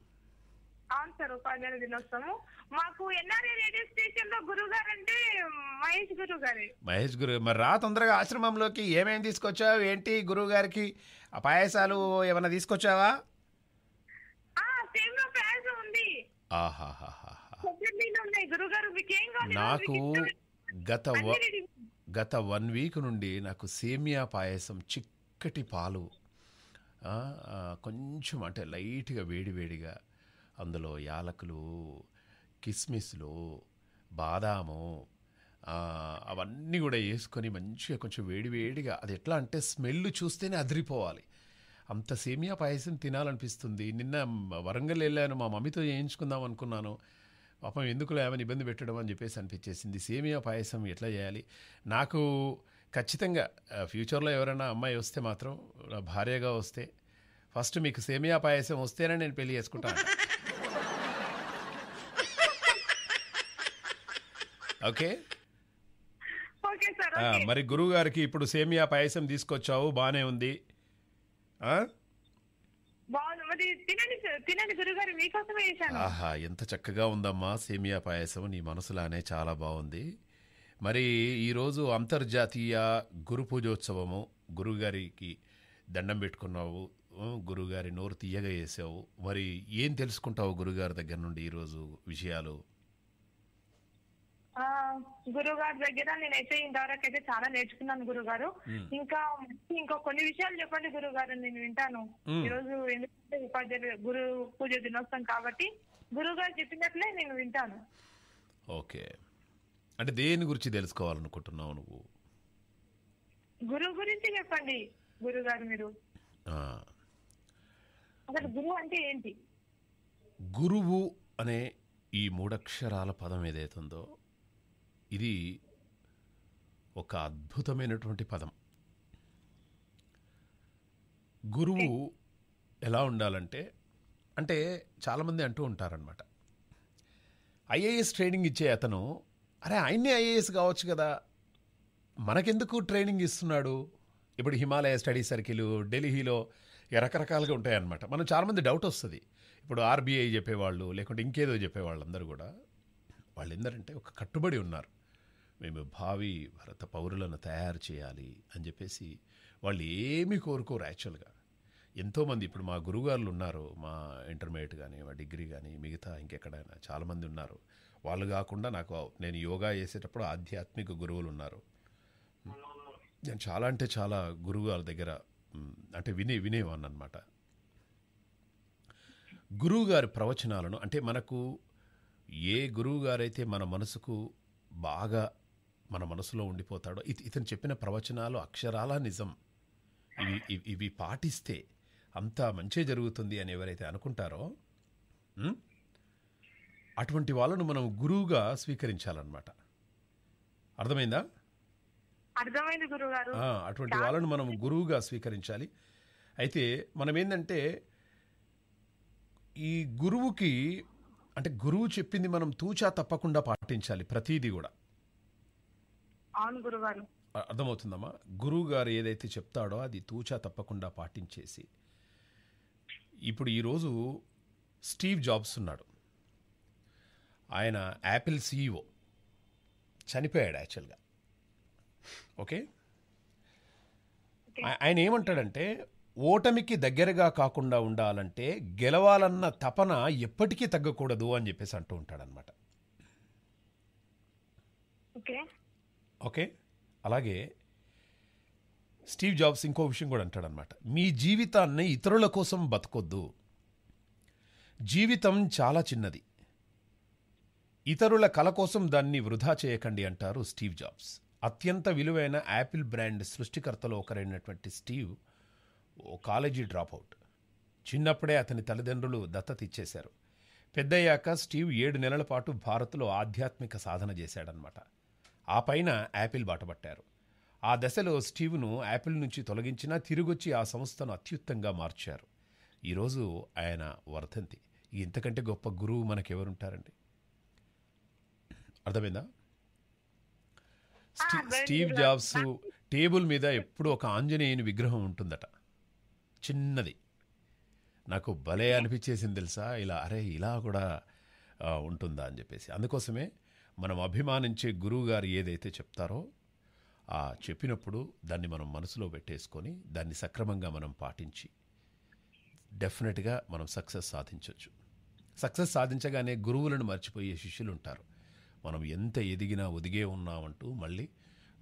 అవును సార్ ఉపాధ్యాయుల దినోత్సవం మాకు ఎన్ఆర్ఏ రేడియో స్టేషన్ లో గురువు గారు అంటే మహేష్ గురువు గారు మహేష్ గురు మరి రా తొందరగా ఆశ్రమంలోకి ఏమేమి తీసుకొచ్చావు ఏంటి గురువు గారికి ఆ పాయసాలు ఏమైనా తీసుకొచ్చావా నాకు గత గత వన్ వీక్ నుండి నాకు సేమియా పాయసం చిక్కటి పాలు కొంచెం అంటే లైట్గా వేడి వేడిగా అందులో యాలకులు కిస్మిస్లు బాదాము అవన్నీ కూడా వేసుకొని మంచిగా కొంచెం వేడివేడిగా అది ఎట్లా అంటే స్మెల్ చూస్తేనే అదిరిపోవాలి అంత సేమియా పాయసం తినాలనిపిస్తుంది నిన్న వరంగల్ వెళ్ళాను మా మమ్మీతో చేయించుకుందాం అనుకున్నాను పాపం ఎందుకులో ఏమైనా ఇబ్బంది పెట్టడం అని చెప్పేసి అనిపించేసింది సేమియా పాయసం ఎట్లా చేయాలి నాకు ఖచ్చితంగా ఫ్యూచర్లో ఎవరైనా అమ్మాయి వస్తే మాత్రం భార్యగా వస్తే ఫస్ట్ మీకు సేమియా పాయసం వస్తేనే నేను పెళ్లి చేసుకుంటాను ఓకే మరి గురువు గారికి ఇప్పుడు సేమియా పాయసం తీసుకొచ్చావు బానే ఉంది ఆహా ఎంత చక్కగా ఉందమ్మా సేమియా పాయసం నీ మనసులానే చాలా బాగుంది మరి ఈరోజు అంతర్జాతీయ గురు పూజోత్సవము గురుగారికి దండం పెట్టుకున్నావు గురుగారి నోరు తీయగా వేసావు మరి ఏం తెలుసుకుంటావు గురుగారి దగ్గర నుండి ఈరోజు విషయాలు గురుగారి దగ్గర నేనైతే ఇంతవరకు అయితే చాలా నేర్చుకున్నాను గురుగారు ఇంకా ఇంకా కొన్ని విషయాలు చెప్పండి గురుగారు నేను వింటాను ఈరోజు ఎందుకంటే ఉపాధ్యాయులు గురు పూజ దినోత్సవం కాబట్టి గురువు గారు చెప్పినట్లే నేను వింటాను ఓకే అంటే దేని గురించి తెలుసుకోవాలనుకుంటున్నావు నువ్వు గురువు గురించి చెప్పండి గురువు గారు మీరు అసలు గురువు అంటే ఏంటి గురువు అనే ఈ మూడక్షరాల పదం ఏదైతుందో ఇది ఒక అద్భుతమైనటువంటి పదం గురువు ఎలా ఉండాలంటే అంటే చాలామంది అంటూ ఉంటారనమాట ఐఏఎస్ ట్రైనింగ్ ఇచ్చే అతను అరే ఆయన్నే ఐఏఎస్ కావచ్చు కదా మనకెందుకు ట్రైనింగ్ ఇస్తున్నాడు ఇప్పుడు హిమాలయ స్టడీ సర్కిల్ ఢిల్లీలో రకరకాలుగా ఉంటాయన్నమాట మనం చాలామంది డౌట్ వస్తుంది ఇప్పుడు ఆర్బీఐ చెప్పేవాళ్ళు లేకుంటే ఇంకేదో చెప్పేవాళ్ళు అందరూ కూడా వాళ్ళు ఏంటంటే ఒక కట్టుబడి ఉన్నారు మేము భావి భరత పౌరులను తయారు చేయాలి అని చెప్పేసి వాళ్ళు ఏమీ కోరుకోరు యాక్చువల్గా ఎంతోమంది ఇప్పుడు మా గురుగారులు ఉన్నారు మా ఇంటర్మీడియట్ కానీ మా డిగ్రీ కానీ మిగతా ఇంకెక్కడైనా చాలామంది ఉన్నారు వాళ్ళు కాకుండా నాకు నేను యోగా చేసేటప్పుడు ఆధ్యాత్మిక గురువులు ఉన్నారు నేను చాలా అంటే చాలా గురువుగారి దగ్గర అంటే వినే వినేవాన్ని అనమాట గురువుగారి ప్రవచనాలను అంటే మనకు ఏ గురువుగారైతే మన మనసుకు బాగా మన మనసులో ఉండిపోతాడో ఇతను చెప్పిన ప్రవచనాలు అక్షరాలా నిజం ఇవి ఇవి పాటిస్తే అంతా మంచే జరుగుతుంది అని ఎవరైతే అనుకుంటారో అటువంటి వాళ్ళను మనం గురువుగా స్వీకరించాలన్నమాట అర్థమైందా గురువు అటువంటి వాళ్ళను మనం గురువుగా స్వీకరించాలి అయితే మనం ఏంటంటే ఈ గురువుకి అంటే గురువు చెప్పింది మనం తూచా తప్పకుండా పాటించాలి ప్రతీది కూడా అర్థమవుతుందమ్మా గురువు గారు ఏదైతే చెప్తాడో అది తూచా తప్పకుండా పాటించేసి ఇప్పుడు ఈరోజు స్టీవ్ జాబ్స్ ఉన్నాడు ఆయన యాపిల్ సీఈఓ చనిపోయాడు యాక్చువల్గా ఓకే ఆయన ఏమంటాడంటే ఓటమికి దగ్గరగా కాకుండా ఉండాలంటే గెలవాలన్న తపన ఎప్పటికీ తగ్గకూడదు అని చెప్పేసి అంటూ ఉంటాడనమాట ఓకే అలాగే స్టీవ్ జాబ్స్ ఇంకో విషయం కూడా అంటాడనమాట మీ జీవితాన్ని ఇతరుల కోసం బతకొద్దు జీవితం చాలా చిన్నది ఇతరుల కల కోసం దాన్ని వృధా చేయకండి అంటారు స్టీవ్ జాబ్స్ అత్యంత విలువైన యాపిల్ బ్రాండ్ సృష్టికర్తలో ఒకరైనటువంటి స్టీవ్ ఓ కాలేజీ అవుట్ చిన్నప్పుడే అతని తల్లిదండ్రులు దత్తత ఇచ్చేశారు పెద్దయ్యాక స్టీవ్ ఏడు నెలల పాటు భారత్లో ఆధ్యాత్మిక సాధన చేశాడనమాట ఆ పైన యాపిల్ బాటబట్టారు ఆ దశలో స్టీవ్ను యాపిల్ నుంచి తొలగించినా తిరిగొచ్చి ఆ సంస్థను అత్యుత్తంగా మార్చారు ఈరోజు ఆయన వర్ధంతి ఇంతకంటే గొప్ప గురువు మనకెవరుంటారండి అర్థమైందా స్టీవ్ జాబ్స్ టేబుల్ మీద ఎప్పుడు ఒక ఆంజనేయుని విగ్రహం ఉంటుందట చిన్నది నాకు భలే అనిపించేసింది తెలుసా ఇలా అరే ఇలా కూడా ఉంటుందా అని చెప్పేసి అందుకోసమే మనం అభిమానించే గురువుగారు ఏదైతే చెప్తారో ఆ చెప్పినప్పుడు దాన్ని మనం మనసులో పెట్టేసుకొని దాన్ని సక్రమంగా మనం పాటించి డెఫినెట్గా మనం సక్సెస్ సాధించవచ్చు సక్సెస్ సాధించగానే గురువులను మర్చిపోయే శిష్యులు ఉంటారు మనం ఎంత ఎదిగినా ఒదిగే ఉన్నామంటూ మళ్ళీ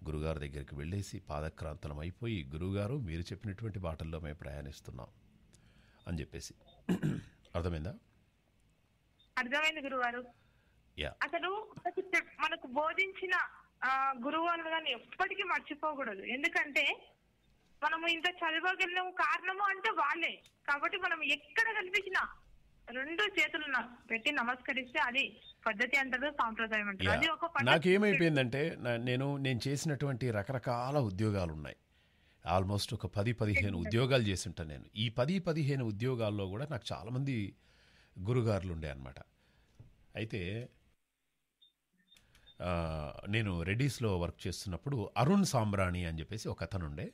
గురుగారు దగ్గరికి వెళ్ళేసి పాదక్రాంతలం అయిపోయి గురుగారు మీరు చెప్పినటువంటి బాటల్లో మేము ప్రయాణిస్తున్నాం అని చెప్పేసి అర్థమైందా అర్థమైంది గురుగారు అసలు మనకు బోధించిన గురువు అనగానే ఎప్పటికీ మర్చిపోకూడదు ఎందుకంటే మనము ఇంత చదివగలిగిన కారణము అంటే వాళ్ళే కాబట్టి మనం ఎక్కడ కనిపించినా రెండు చేతులు పెట్టి నమస్కరిస్తే అది పద్ధతి అంటారు సాంప్రదాయం అంటారు అది ఒక ఏమైపోయిందంటే నేను నేను చేసినటువంటి రకరకాల ఉద్యోగాలు ఉన్నాయి ఆల్మోస్ట్ ఒక పది పదిహేను ఉద్యోగాలు చేసి ఉంటాను నేను ఈ పది పదిహేను ఉద్యోగాల్లో కూడా నాకు చాలామంది గురుగారులు ఉండే అనమాట అయితే నేను రెడీస్లో వర్క్ చేస్తున్నప్పుడు అరుణ్ సాంబ్రాణి అని చెప్పేసి ఒక అతను ఉండే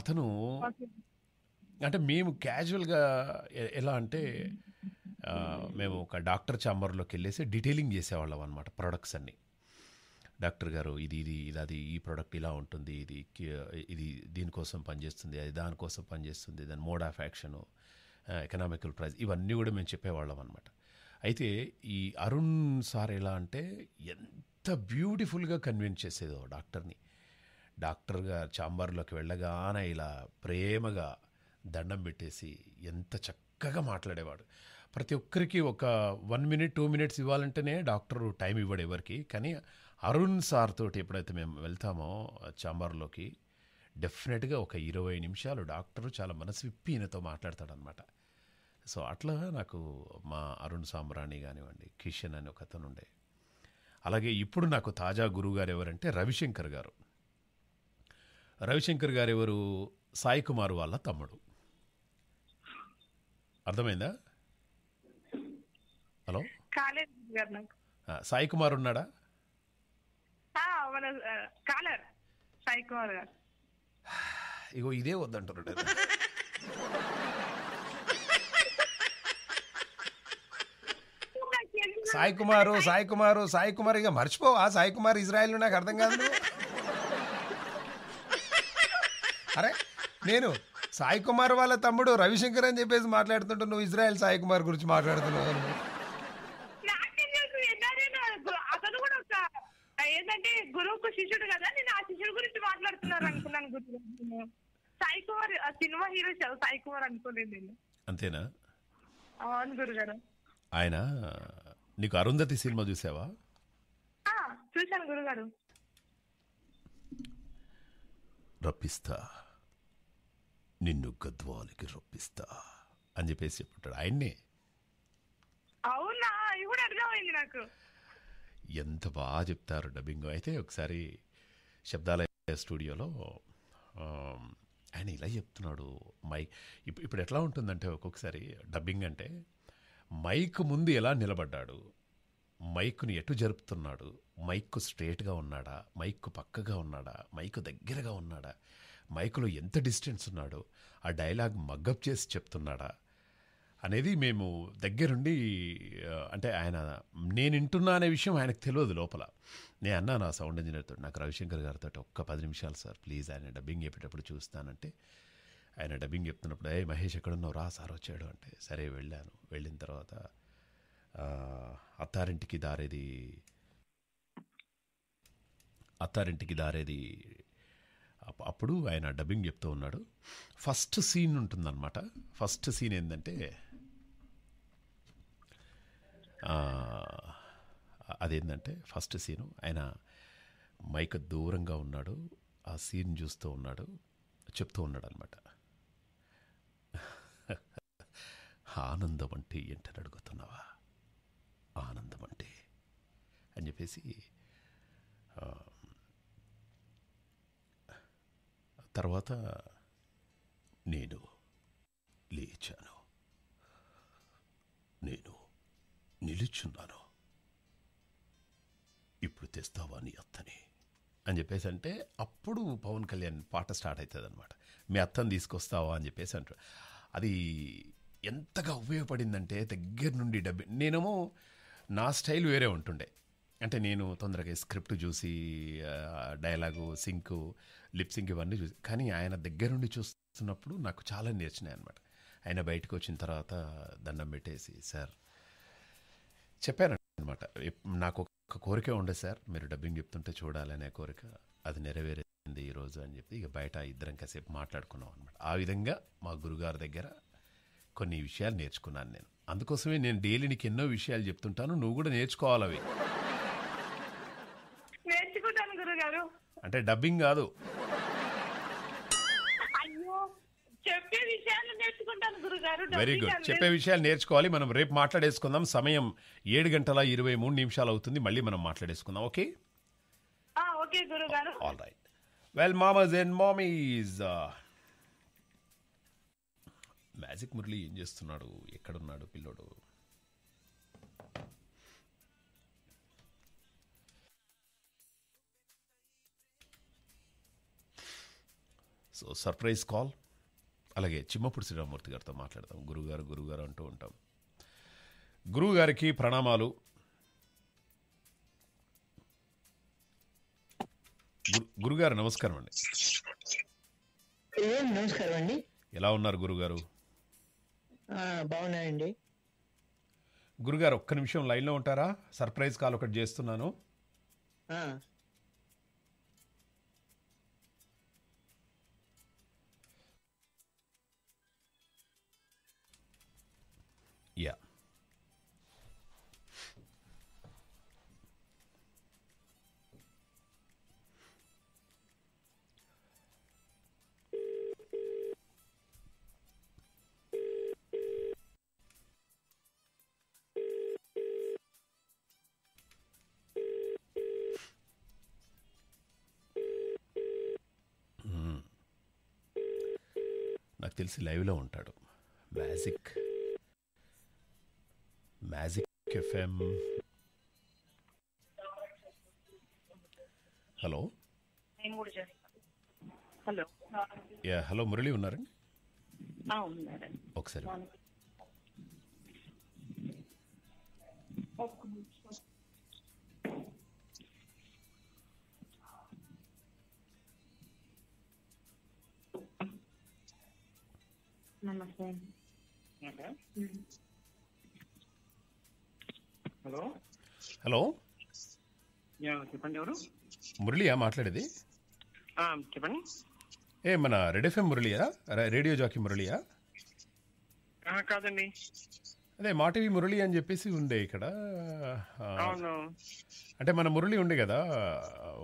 అతను అంటే మేము క్యాజువల్గా ఎలా అంటే మేము ఒక డాక్టర్ ఛాంబర్లోకి వెళ్ళేసి డీటెయిలింగ్ చేసేవాళ్ళం అనమాట ప్రొడక్ట్స్ అన్నీ డాక్టర్ గారు ఇది ఇది ఇది అది ఈ ప్రోడక్ట్ ఇలా ఉంటుంది ఇది ఇది దీనికోసం పనిచేస్తుంది అది దానికోసం పనిచేస్తుంది దాని mode of action economical price ఇవన్నీ కూడా మేము చెప్పేవాళ్ళం అనమాట అయితే ఈ అరుణ్ సార్ ఎలా అంటే ఎంత బ్యూటిఫుల్గా కన్విన్స్ చేసేదో డాక్టర్ని డాక్టర్గా చాంబర్లోకి వెళ్ళగానే ఇలా ప్రేమగా దండం పెట్టేసి ఎంత చక్కగా మాట్లాడేవాడు ప్రతి ఒక్కరికి ఒక వన్ మినిట్ టూ మినిట్స్ ఇవ్వాలంటేనే డాక్టర్ టైం ఇవ్వడు ఎవరికి కానీ అరుణ్ సార్ తోటి ఎప్పుడైతే మేము వెళ్తామో చాంబర్లోకి డెఫినెట్గా ఒక ఇరవై నిమిషాలు డాక్టరు చాలా మనసు విప్పి ఈయనతో మాట్లాడతాడనమాట సో అట్లా నాకు మా అరుణ్ సాంబ్రాణి కానివ్వండి కిషన్ అని ఒక అతను ఉండే అలాగే ఇప్పుడు నాకు తాజా గురువుగారు ఎవరంటే రవిశంకర్ గారు రవిశంకర్ గారు ఎవరు సాయి కుమార్ వాళ్ళ తమ్ముడు అర్థమైందా హలో సాయి కుమార్ ఉన్నాడా ఇగో ఇదే వద్దంటారు సాయి కుమారు సాయి కుమారు సాయి కుమార్ ఇక మర్చిపోవా సాయి కుమార్ ఇజ్రాయెల్ నాకు అర్థం కాదు అరే నేను సాయి కుమార్ వాళ్ళ తమ్ముడు రవిశంకర్ అని చెప్పేసి మాట్లాడుతుంటే నువ్వు ఇజ్రాయెల్ సాయి కుమార్ గురించి మాట్లాడుతున్నావు ఏంటంటే గురువుకు శిష్యుడు కదా నేను ఆ శిష్యుడు గురించి మాట్లాడుతున్నాను అనుకున్నాను గురు సాయి కుమార్ సినిమా హీరో సాయి కుమార్ అనుకోలేదు నేను అంతేనా అవును గురుగారు ఆయన నీకు అరుంధతి సినిమా చూసావా చూశాను గురుగారు రప్పిస్తా నిన్ను గద్వాలకి రప్పిస్తా అని చెప్పేసి చెప్పుంటాడు ఆయన్నే అవునా ఇప్పుడు అర్థమైంది నాకు ఎంత బాగా చెప్తారు డబ్బింగ్ అయితే ఒకసారి శబ్దాలయ స్టూడియోలో ఆయన ఇలా చెప్తున్నాడు మై ఇప్పుడు ఎట్లా ఉంటుందంటే ఒక్కొక్కసారి డబ్బింగ్ అంటే మైక్ ముందు ఎలా నిలబడ్డాడు మైక్ను ఎటు జరుపుతున్నాడు మైక్ స్ట్రేట్గా ఉన్నాడా మైక్ పక్కగా ఉన్నాడా మైక్ దగ్గరగా ఉన్నాడా మైకులో ఎంత డిస్టెన్స్ ఉన్నాడో ఆ డైలాగ్ మగ్గప్ చేసి చెప్తున్నాడా అనేది మేము దగ్గరుండి అంటే ఆయన నేను వింటున్నా అనే విషయం ఆయనకు తెలియదు లోపల నేను అన్నా నా సౌండ్ ఇంజనీర్తో నాకు రవిశంకర్ గారితో ఒక్క పది నిమిషాలు సార్ ప్లీజ్ ఆయన డబ్బింగ్ చెప్పేటప్పుడు చూస్తానంటే ఆయన డబ్బింగ్ చెప్తున్నప్పుడు ఏ మహేష్ ఎక్కడున్నావు రా సార్ వచ్చాడు అంటే సరే వెళ్ళాను వెళ్ళిన తర్వాత అత్తారింటికి దారేది అత్తారింటికి దారేది అప్పుడు ఆయన డబ్బింగ్ చెప్తూ ఉన్నాడు ఫస్ట్ సీన్ ఉంటుందన్నమాట ఫస్ట్ సీన్ ఏంటంటే అదేంటంటే ఫస్ట్ సీను ఆయన మైక్ దూరంగా ఉన్నాడు ఆ సీన్ చూస్తూ ఉన్నాడు చెప్తూ ఉన్నాడు అనమాట ఆనందం అంటే ఏంటని అడుగుతున్నావా ఆనందం అంటే అని చెప్పేసి తర్వాత నేను లేచాను నేను నిలుచున్నాను ఇప్పుడు తెస్తావా నీ అత్తని అని చెప్పేసి అంటే అప్పుడు పవన్ కళ్యాణ్ పాట స్టార్ట్ అవుతుంది అనమాట మీ అత్తని తీసుకొస్తావా అని చెప్పేసి అంటారు అది ఎంతగా ఉపయోగపడిందంటే దగ్గర నుండి డబ్బి నేనేమో నా స్టైల్ వేరే ఉంటుండే అంటే నేను తొందరగా స్క్రిప్ట్ చూసి డైలాగు సింక్ లిప్ సింక్ ఇవన్నీ చూసి కానీ ఆయన దగ్గర నుండి చూస్తున్నప్పుడు నాకు చాలా నేర్చినాయి అనమాట ఆయన బయటకు వచ్చిన తర్వాత దండం పెట్టేసి సార్ చెప్పారనమాట నాకు ఒక కోరిక ఉండే సార్ మీరు డబ్బింగ్ చెప్తుంటే చూడాలనే కోరిక అది నెరవేరింది ఈరోజు అని చెప్పి ఇక బయట ఇద్దరం కాసేపు మాట్లాడుకున్నాం అనమాట ఆ విధంగా మా గురుగారి దగ్గర కొన్ని విషయాలు నేర్చుకున్నాను నేను అందుకోసమే నేను డైలీ నీకు ఎన్నో విషయాలు చెప్తుంటాను నువ్వు కూడా నేర్చుకోవాలవి అంటే డబ్బింగ్ కాదు వెరీ గుడ్ చెప్పే విషయాలు నేర్చుకోవాలి మనం రేపు మాట్లాడేసుకుందాం సమయం ఏడు గంటల ఇరవై మూడు నిమిషాలు అవుతుంది మళ్ళీ మనం మాట్లాడేసుకుందాం okay okay all right well మామస్ అండ్ మామీస్ మ్యాజిక్ మురళి ఏం చేస్తున్నాడు ఎక్కడున్నాడు పిల్లోడు సో సర్ప్రైజ్ కాల్ అలాగే చిమ్మపుడు శ్రీరామూర్తి గారితో మాట్లాడతాం గురుగారు గురుగారు అంటూ ఉంటాం గురువుగారికి ప్రణామాలు గురుగారు నమస్కారం అండి నమస్కారం అండి ఎలా ఉన్నారు గురుగారు బాగున్నాయండి గురుగారు ఒక్క నిమిషం లైన్లో ఉంటారా సర్ప్రైజ్ కాల్ ఒకటి చేస్తున్నాను నాకు తెలిసి లైవ్లో ఉంటాడు magic magic FM hello hello yeah hello Murali ఉన్నారండి ఒకసారి నమస్తే హలో హలో చెప్పండి ఎవరు మురళియా మాట్లాడేది చెప్పండి ఏ మన రెడ్ ఎఫ్ఎం మురళియా రేడియో జాకీ మురళియా కాదండి అదే మా టీవీ మురళి అని చెప్పేసి ఉండే ఇక్కడ అంటే మన మురళి ఉండే కదా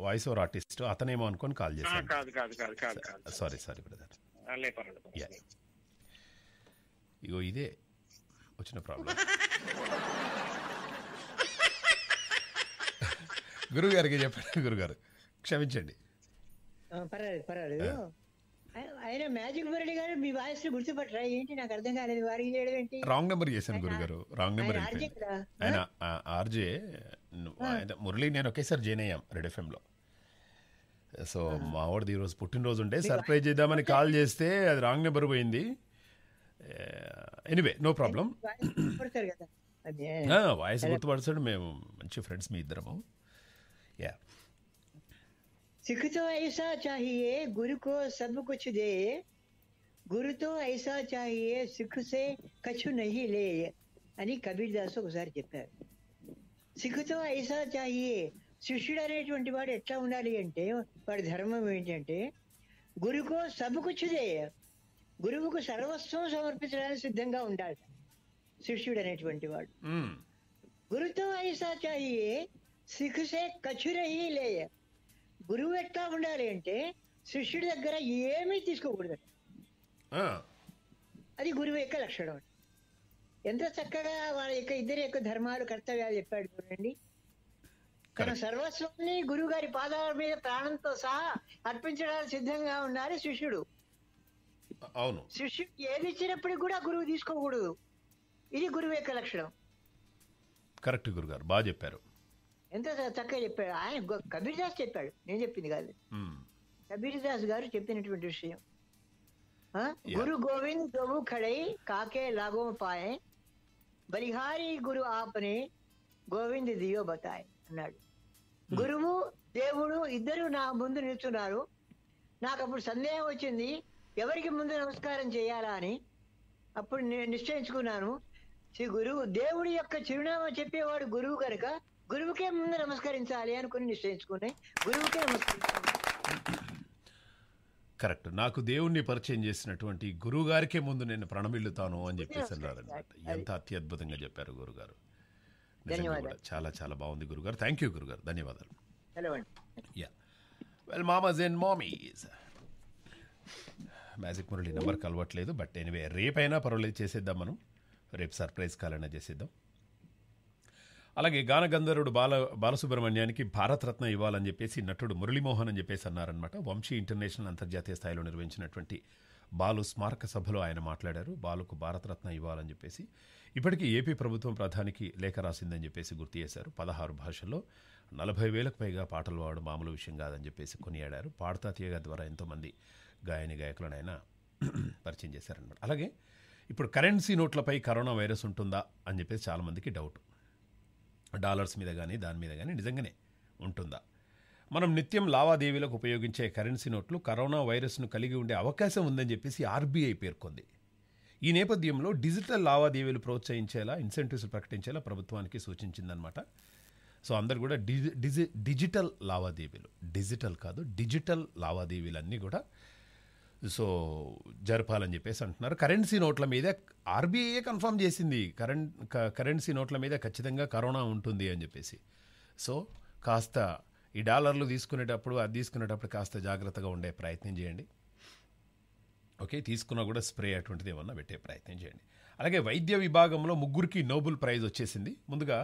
వాయిస్ ఓవర్ ఆర్టిస్ట్ అతనేమో అనుకొని కాల్ చేశాను సారీ సారీ బ్రదర్ ఇగో ఇదే వచ్చిన ప్రాబ్లం గురుగారికి చెప్పండి గురుగారు క్షమించండి మ్యాజిక్ మురళి గారు మీ వాయిస్ గుర్తుపట్టరా ఏంటి నాకు అర్థం కాలేదు వారికి రాంగ్ నెంబర్ చేశాను గురుగారు రాంగ్ నెంబర్ ఆయన ఆర్జే మురళి నేను ఒకేసారి జాయిన్ అయ్యాం రెడ్ ఎఫ్ఎం లో సో మావాడిది వాడిది ఈరోజు పుట్టినరోజు ఉంటే సర్ప్రైజ్ చేద్దామని కాల్ చేస్తే అది రాంగ్ నెంబర్ పోయింది ए एनीवे नो प्रॉब्लम पर कर겠다 అదే న వాయిస్ గుర్తుpadStart నేను మంచి ఫ్రెండ్స్ మీ ఇద్దరమొ యా శిక్ష జైసా చాయే గురుకో సదుకుచ్చుదే గురుతో ఐసా చాయే శిక్షసే కచు నహి లేని అని కబీర్ దాసో గజర్జే ప శిక్ష జైసా చాయే శుశడరేంటి వండి వడట్లా ఉండాలి అంటే వడ ధర్మం ఏంటి అంటే గురుకో సదుకుచ్చుదే గురువుకు సర్వస్వం సమర్పించడానికి సిద్ధంగా ఉండాలి శిష్యుడు అనేటువంటి వాడు గురుతో ఐసా చాయే సిఖుసే లేయ గురువు ఎట్లా ఉండాలి అంటే శిష్యుడి దగ్గర ఏమీ తీసుకోకూడదు అది గురువు యొక్క లక్షణం ఎంత చక్కగా వాళ్ళ యొక్క ఇద్దరి యొక్క ధర్మాలు కర్తవ్యాలు చెప్పాడు చూడండి తన సర్వస్వాన్ని గురువు గారి పాదాల మీద ప్రాణంతో సహా అర్పించడానికి సిద్ధంగా ఉండాలి శిష్యుడు అవును శిష్యుడు ఏది ఇచ్చినప్పుడు కూడా గురువు తీసుకోకూడదు ఇది గురువు యొక్క లక్షణం కరెక్ట్ గురుగారు బాగా చెప్పారు ఎంత చక్కగా చెప్పాడు ఆయన కబీర్ దాస్ చెప్పాడు నేను చెప్పింది కాదు కబీర్ దాస్ గారు చెప్పినటువంటి విషయం గురు గోవింద్ గోవు ఖడై కాకే లాగో పాయ బలిహారి గురు ఆపని గోవింద్ దియో బతాయ్ అన్నాడు hmm. గురువు దేవుడు ఇద్దరు నా ముందు నిల్చున్నారు నాకు అప్పుడు సందేహం వచ్చింది ఎవరికి ముందు నమస్కారం చేయాలా అని అప్పుడు నేను నిశ్చయించుకున్నాను శ్రీ గురువు దేవుడి యొక్క చిరునామా చెప్పేవాడు గురువు కనుక గురువుకే ముందు నమస్కరించాలి అనుకుని నిశ్చయించుకున్నాయి గురువుకే నమస్కరించాలి కరెక్ట్ నాకు దేవుణ్ణి పరిచయం చేసినటువంటి గురువు గారికే ముందు నేను ప్రణమిల్లుతాను అని చెప్పేసి అన్నారనమాట ఎంత అత్యద్భుతంగా చెప్పారు గురుగారు ధన్యవాదాలు చాలా చాలా బాగుంది గురుగారు థ్యాంక్ యూ గురుగారు ధన్యవాదాలు హలో యా వెల్ మామస్ అండ్ మామీస్ మ్యాజిక్ మురళి నెంబర్ కలవట్లేదు బట్ ఎనివే రేపైనా పర్వాలేదు చేసేద్దాం మనం రేపు సర్ప్రైజ్ కాలైనా చేసేద్దాం అలాగే గాన గంధర్వుడు బాల బాలసుబ్రహ్మణ్యానికి భారతరత్న ఇవ్వాలని చెప్పేసి నటుడు మురళీమోహన్ అని చెప్పేసి అన్నారనమాట వంశీ ఇంటర్నేషనల్ అంతర్జాతీయ స్థాయిలో నిర్వహించినటువంటి బాలు స్మారక సభలో ఆయన మాట్లాడారు బాలుకు భారతరత్న ఇవ్వాలని చెప్పేసి ఇప్పటికీ ఏపీ ప్రభుత్వం ప్రధానికి లేఖ రాసిందని చెప్పేసి గుర్తు చేశారు పదహారు భాషల్లో నలభై వేలకు పైగా పాటలు వాడు మామూలు విషయం కాదని చెప్పేసి కొనియాడారు పాడతా తీయగా ద్వారా ఎంతోమంది గాయని గాయకులను ఆయన పరిచయం చేశారనమాట అలాగే ఇప్పుడు కరెన్సీ నోట్లపై కరోనా వైరస్ ఉంటుందా అని చెప్పేసి చాలామందికి డౌట్ డాలర్స్ మీద కానీ దాని మీద కానీ నిజంగానే ఉంటుందా మనం నిత్యం లావాదేవీలకు ఉపయోగించే కరెన్సీ నోట్లు కరోనా వైరస్ను కలిగి ఉండే అవకాశం ఉందని చెప్పేసి ఆర్బీఐ పేర్కొంది ఈ నేపథ్యంలో డిజిటల్ లావాదేవీలు ప్రోత్సహించేలా ఇన్సెంటివ్స్ ప్రకటించేలా ప్రభుత్వానికి సూచించిందనమాట సో అందరు కూడా డిజి డిజిటల్ లావాదేవీలు డిజిటల్ కాదు డిజిటల్ లావాదేవీలన్నీ కూడా సో జరపాలని చెప్పేసి అంటున్నారు కరెన్సీ నోట్ల మీద ఆర్బీఐ కన్ఫర్మ్ చేసింది కరెంట్ కరెన్సీ నోట్ల మీద ఖచ్చితంగా కరోనా ఉంటుంది అని చెప్పేసి సో కాస్త ఈ డాలర్లు తీసుకునేటప్పుడు అది తీసుకునేటప్పుడు కాస్త జాగ్రత్తగా ఉండే ప్రయత్నం చేయండి ఓకే తీసుకున్నా కూడా స్ప్రే అటువంటిది ఏమన్నా పెట్టే ప్రయత్నం చేయండి అలాగే వైద్య విభాగంలో ముగ్గురికి నోబుల్ ప్రైజ్ వచ్చేసింది ముందుగా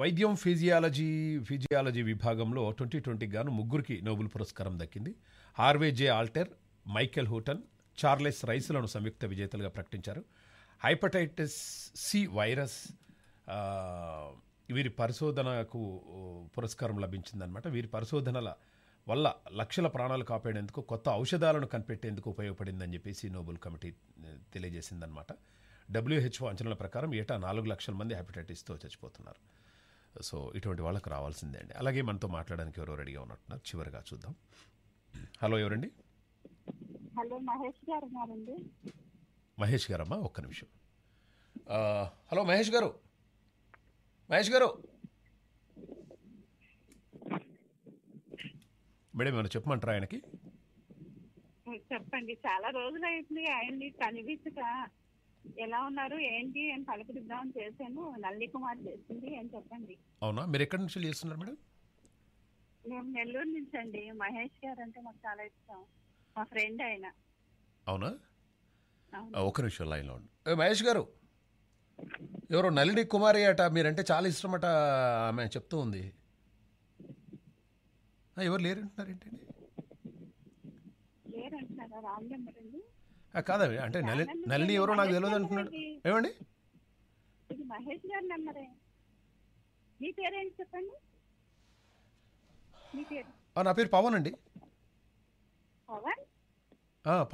వైద్యం ఫిజియాలజీ ఫిజియాలజీ విభాగంలో ట్వంటీ ట్వంటీ గాను ముగ్గురికి నోబుల్ పురస్కారం దక్కింది Harvey J Alter Michael Houghton Charles రైస్లను సంయుక్త విజేతలుగా ప్రకటించారు హైపటైటిస్ సి వైరస్ వీరి పరిశోధనకు పురస్కారం లభించిందనమాట వీరి పరిశోధనల వల్ల లక్షల ప్రాణాలు కాపాడేందుకు కొత్త ఔషధాలను కనిపెట్టేందుకు ఉపయోగపడిందని చెప్పేసి నోబెల్ కమిటీ తెలియజేసిందనమాట డబ్ల్యూహెచ్ఓ అంచనాల ప్రకారం ఏటా నాలుగు లక్షల మంది హెపటైటిస్తో చచ్చిపోతున్నారు సో ఇటువంటి వాళ్ళకు రావాల్సిందే అండి అలాగే మనతో మాట్లాడడానికి ఎవరో రెడీగా ఉన్నట్టున్నారు చివరిగా చూద్దాం హలో ఎవరండి హలో మహేష్ గారు ఉన్నారండి మహేష్ గారమ్మా ఒక్క నిమిషం హలో మహేష్ గారు మహేష్ గారు మేడం ఏమైనా చెప్పమంటారా ఆయనకి చెప్పండి చాలా రోజులు అయింది ఆయన్ని కనిపించక ఎలా ఉన్నారు ఏంటి అని పలకరిద్దామని చేశాను నల్లి కుమార్ చేసింది అని చెప్పండి అవునా మీరు ఎక్కడి నుంచి చేస్తున్నారు మేడం మేము నెల్లూరు నుంచి అండి మహేష్ గారు అంటే మాకు చాలా ఇష్టం ఫ్రెండ్ ఆయన అవునా ఒక నిమిషం లైన్లో మహేష్ గారు ఎవరో నలిని కుమారి అట మీరంటే చాలా ఇష్టమట ఆమె చెప్తూ ఉంది ఎవరు లేరంటున్నారు ఏంటండి కాదా అంటే నలిని ఎవరో నాకు తెలియదు అంటున్నాడు ఏమండి నా పేరు పవన్ అండి పవన్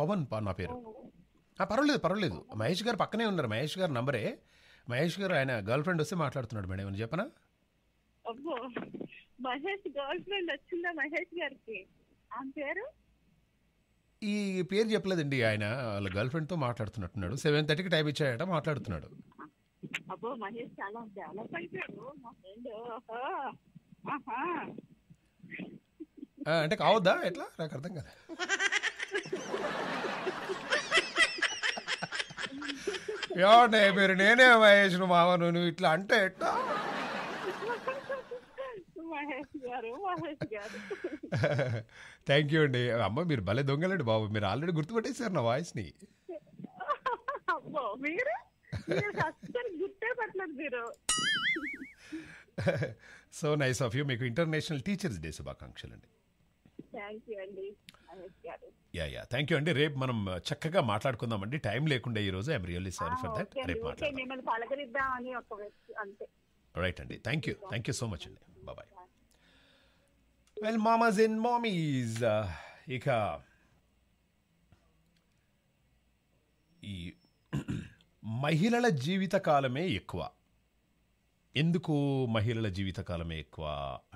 పవన్ నా పేరు పర్వాలేదు పర్వాలేదు మహేష్ గారు పక్కనే ఉన్నారు మహేష్ గారు నంబరే మహేష్ గారు ఆయన గర్ల్ ఫ్రెండ్ వస్తే మాట్లాడుతున్నాడు మేడం ఏమైనా చెప్పనా ఈ పేరు చెప్పలేదండి ఆయన వాళ్ళ గర్ల్ ఫ్రెండ్ తో మాట్లాడుతున్నట్టున్నాడు సెవెన్ థర్టీకి టైం ఇచ్చాయట మాట్లాడుతున్నాడు అంటే కావద్దా ఎట్లా నాకు అర్థం కదా ఏమంటే మీరు నేనే మహేష్ మామ నువ్వు ఇట్లా అంటే ఎట్లా థ్యాంక్ యూ అండి అమ్మ మీరు భలే దొంగలండి బాబు మీరు ఆల్రెడీ గుర్తుపట్టేశారు నా వాయిస్ ని సో నైస్ ఆఫ్ యూ మీకు ఇంటర్నేషనల్ టీచర్స్ డే శుభాకాంక్షలు అండి యా యా థ్యాంక్ యూ అండి రేపు మనం చక్కగా అండి టైం లేకుండా ఈ రోజు I'm really sorry for that రేపు మాట్లాడదాం రైట్ అండి thank you thank you so much అండి బాబాయ్ వెల్ మామాజ్ ఇన్ మామీస్ ఇక ఈ <clears throat> మహిళల జీవితకాలమే ఎక్కువ ఎందుకు మహిళల జీవితకాలమే ఎక్కువ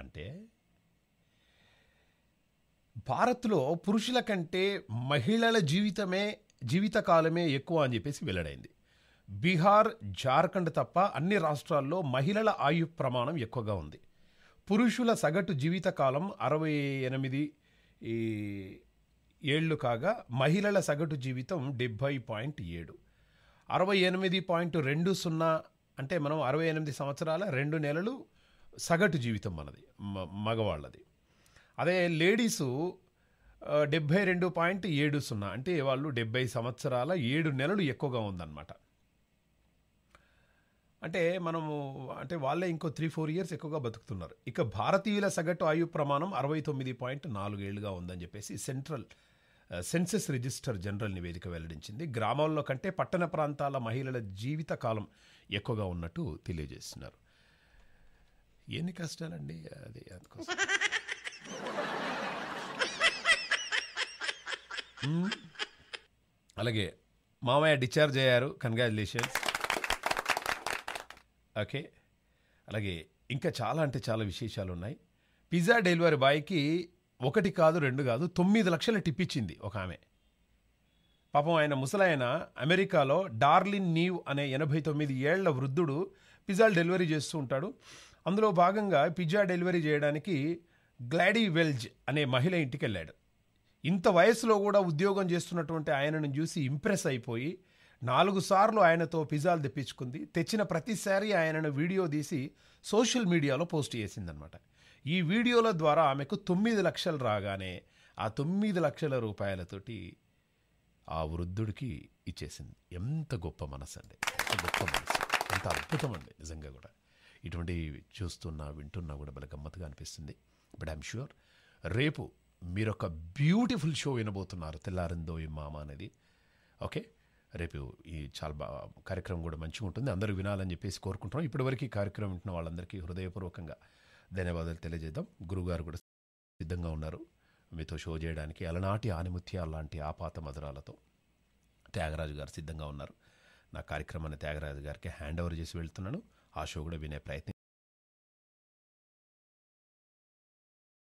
అంటే భారత్లో పురుషుల కంటే మహిళల జీవితమే జీవితకాలమే ఎక్కువ అని చెప్పేసి వెల్లడైంది బీహార్ జార్ఖండ్ తప్ప అన్ని రాష్ట్రాల్లో మహిళల ఆయు ప్రమాణం ఎక్కువగా ఉంది పురుషుల సగటు జీవితకాలం అరవై ఎనిమిది ఏళ్ళు కాగా మహిళల సగటు జీవితం డెబ్భై పాయింట్ ఏడు అరవై ఎనిమిది పాయింట్ రెండు సున్నా అంటే మనం అరవై ఎనిమిది సంవత్సరాల రెండు నెలలు సగటు జీవితం మనది మగవాళ్ళది అదే లేడీసు డెబ్బై రెండు పాయింట్ ఏడు సున్నా అంటే వాళ్ళు డెబ్బై సంవత్సరాల ఏడు నెలలు ఎక్కువగా ఉందన్నమాట అంటే మనము అంటే వాళ్ళే ఇంకో త్రీ ఫోర్ ఇయర్స్ ఎక్కువగా బతుకుతున్నారు ఇక భారతీయుల సగటు ఆయు ప్రమాణం అరవై తొమ్మిది పాయింట్ నాలుగేళ్లుగా ఉందని చెప్పేసి సెంట్రల్ సెన్సెస్ రిజిస్టర్ జనరల్ నివేదిక వెల్లడించింది గ్రామాల్లో కంటే పట్టణ ప్రాంతాల మహిళల జీవిత కాలం ఎక్కువగా ఉన్నట్టు తెలియజేస్తున్నారు ఎన్ని కష్టాలండి అది అందుకోసం Hmm? అలాగే మామయ్య డిశ్చార్జ్ అయ్యారు కంగ్రాచులేషన్స్ ఓకే అలాగే ఇంకా చాలా అంటే చాలా విశేషాలు ఉన్నాయి పిజ్జా డెలివరీ బాయ్కి ఒకటి కాదు రెండు కాదు తొమ్మిది లక్షల టిప్ ఇచ్చింది ఒక ఆమె పాపం ఆయన ముసలాయన అమెరికాలో డార్లిన్ నీవ్ అనే ఎనభై తొమ్మిది ఏళ్ల వృద్ధుడు పిజ్జాలు డెలివరీ చేస్తూ ఉంటాడు అందులో భాగంగా పిజ్జా డెలివరీ చేయడానికి గ్లాడీ వెల్జ్ అనే మహిళ ఇంటికెళ్ళాడు ఇంత వయసులో కూడా ఉద్యోగం చేస్తున్నటువంటి ఆయనను చూసి ఇంప్రెస్ అయిపోయి నాలుగు సార్లు ఆయనతో పిజ్జాలు తెప్పించుకుంది తెచ్చిన ప్రతిసారి ఆయనను వీడియో తీసి సోషల్ మీడియాలో పోస్ట్ చేసిందనమాట ఈ వీడియోల ద్వారా ఆమెకు తొమ్మిది లక్షలు రాగానే ఆ తొమ్మిది లక్షల రూపాయలతోటి ఆ వృద్ధుడికి ఇచ్చేసింది ఎంత గొప్ప మనసు అండి ఎంత గొప్ప మనసు ఎంత అద్భుతం అండి నిజంగా కూడా ఇటువంటి చూస్తున్నా వింటున్నా కూడా బల అనిపిస్తుంది బట్ ఐఎమ్ ష్యూర్ రేపు మీరొక బ్యూటిఫుల్ షో వినబోతున్నారు తెల్లారిందో ఈ మామ అనేది ఓకే రేపు ఈ చాలా బాగా కార్యక్రమం కూడా మంచిగా ఉంటుంది అందరూ వినాలని చెప్పేసి కోరుకుంటున్నాం ఇప్పటివరకు ఈ కార్యక్రమం వింటున్న వాళ్ళందరికీ హృదయపూర్వకంగా ధన్యవాదాలు తెలియజేద్దాం గురుగారు కూడా సిద్ధంగా ఉన్నారు మీతో షో చేయడానికి అలనాటి ఆనిముత్యాల లాంటి ఆపాత మధురాలతో త్యాగరాజు గారు సిద్ధంగా ఉన్నారు నా కార్యక్రమాన్ని త్యాగరాజు గారికి హ్యాండ్ ఓవర్ చేసి వెళ్తున్నాను ఆ షో కూడా వినే ప్రయత్నం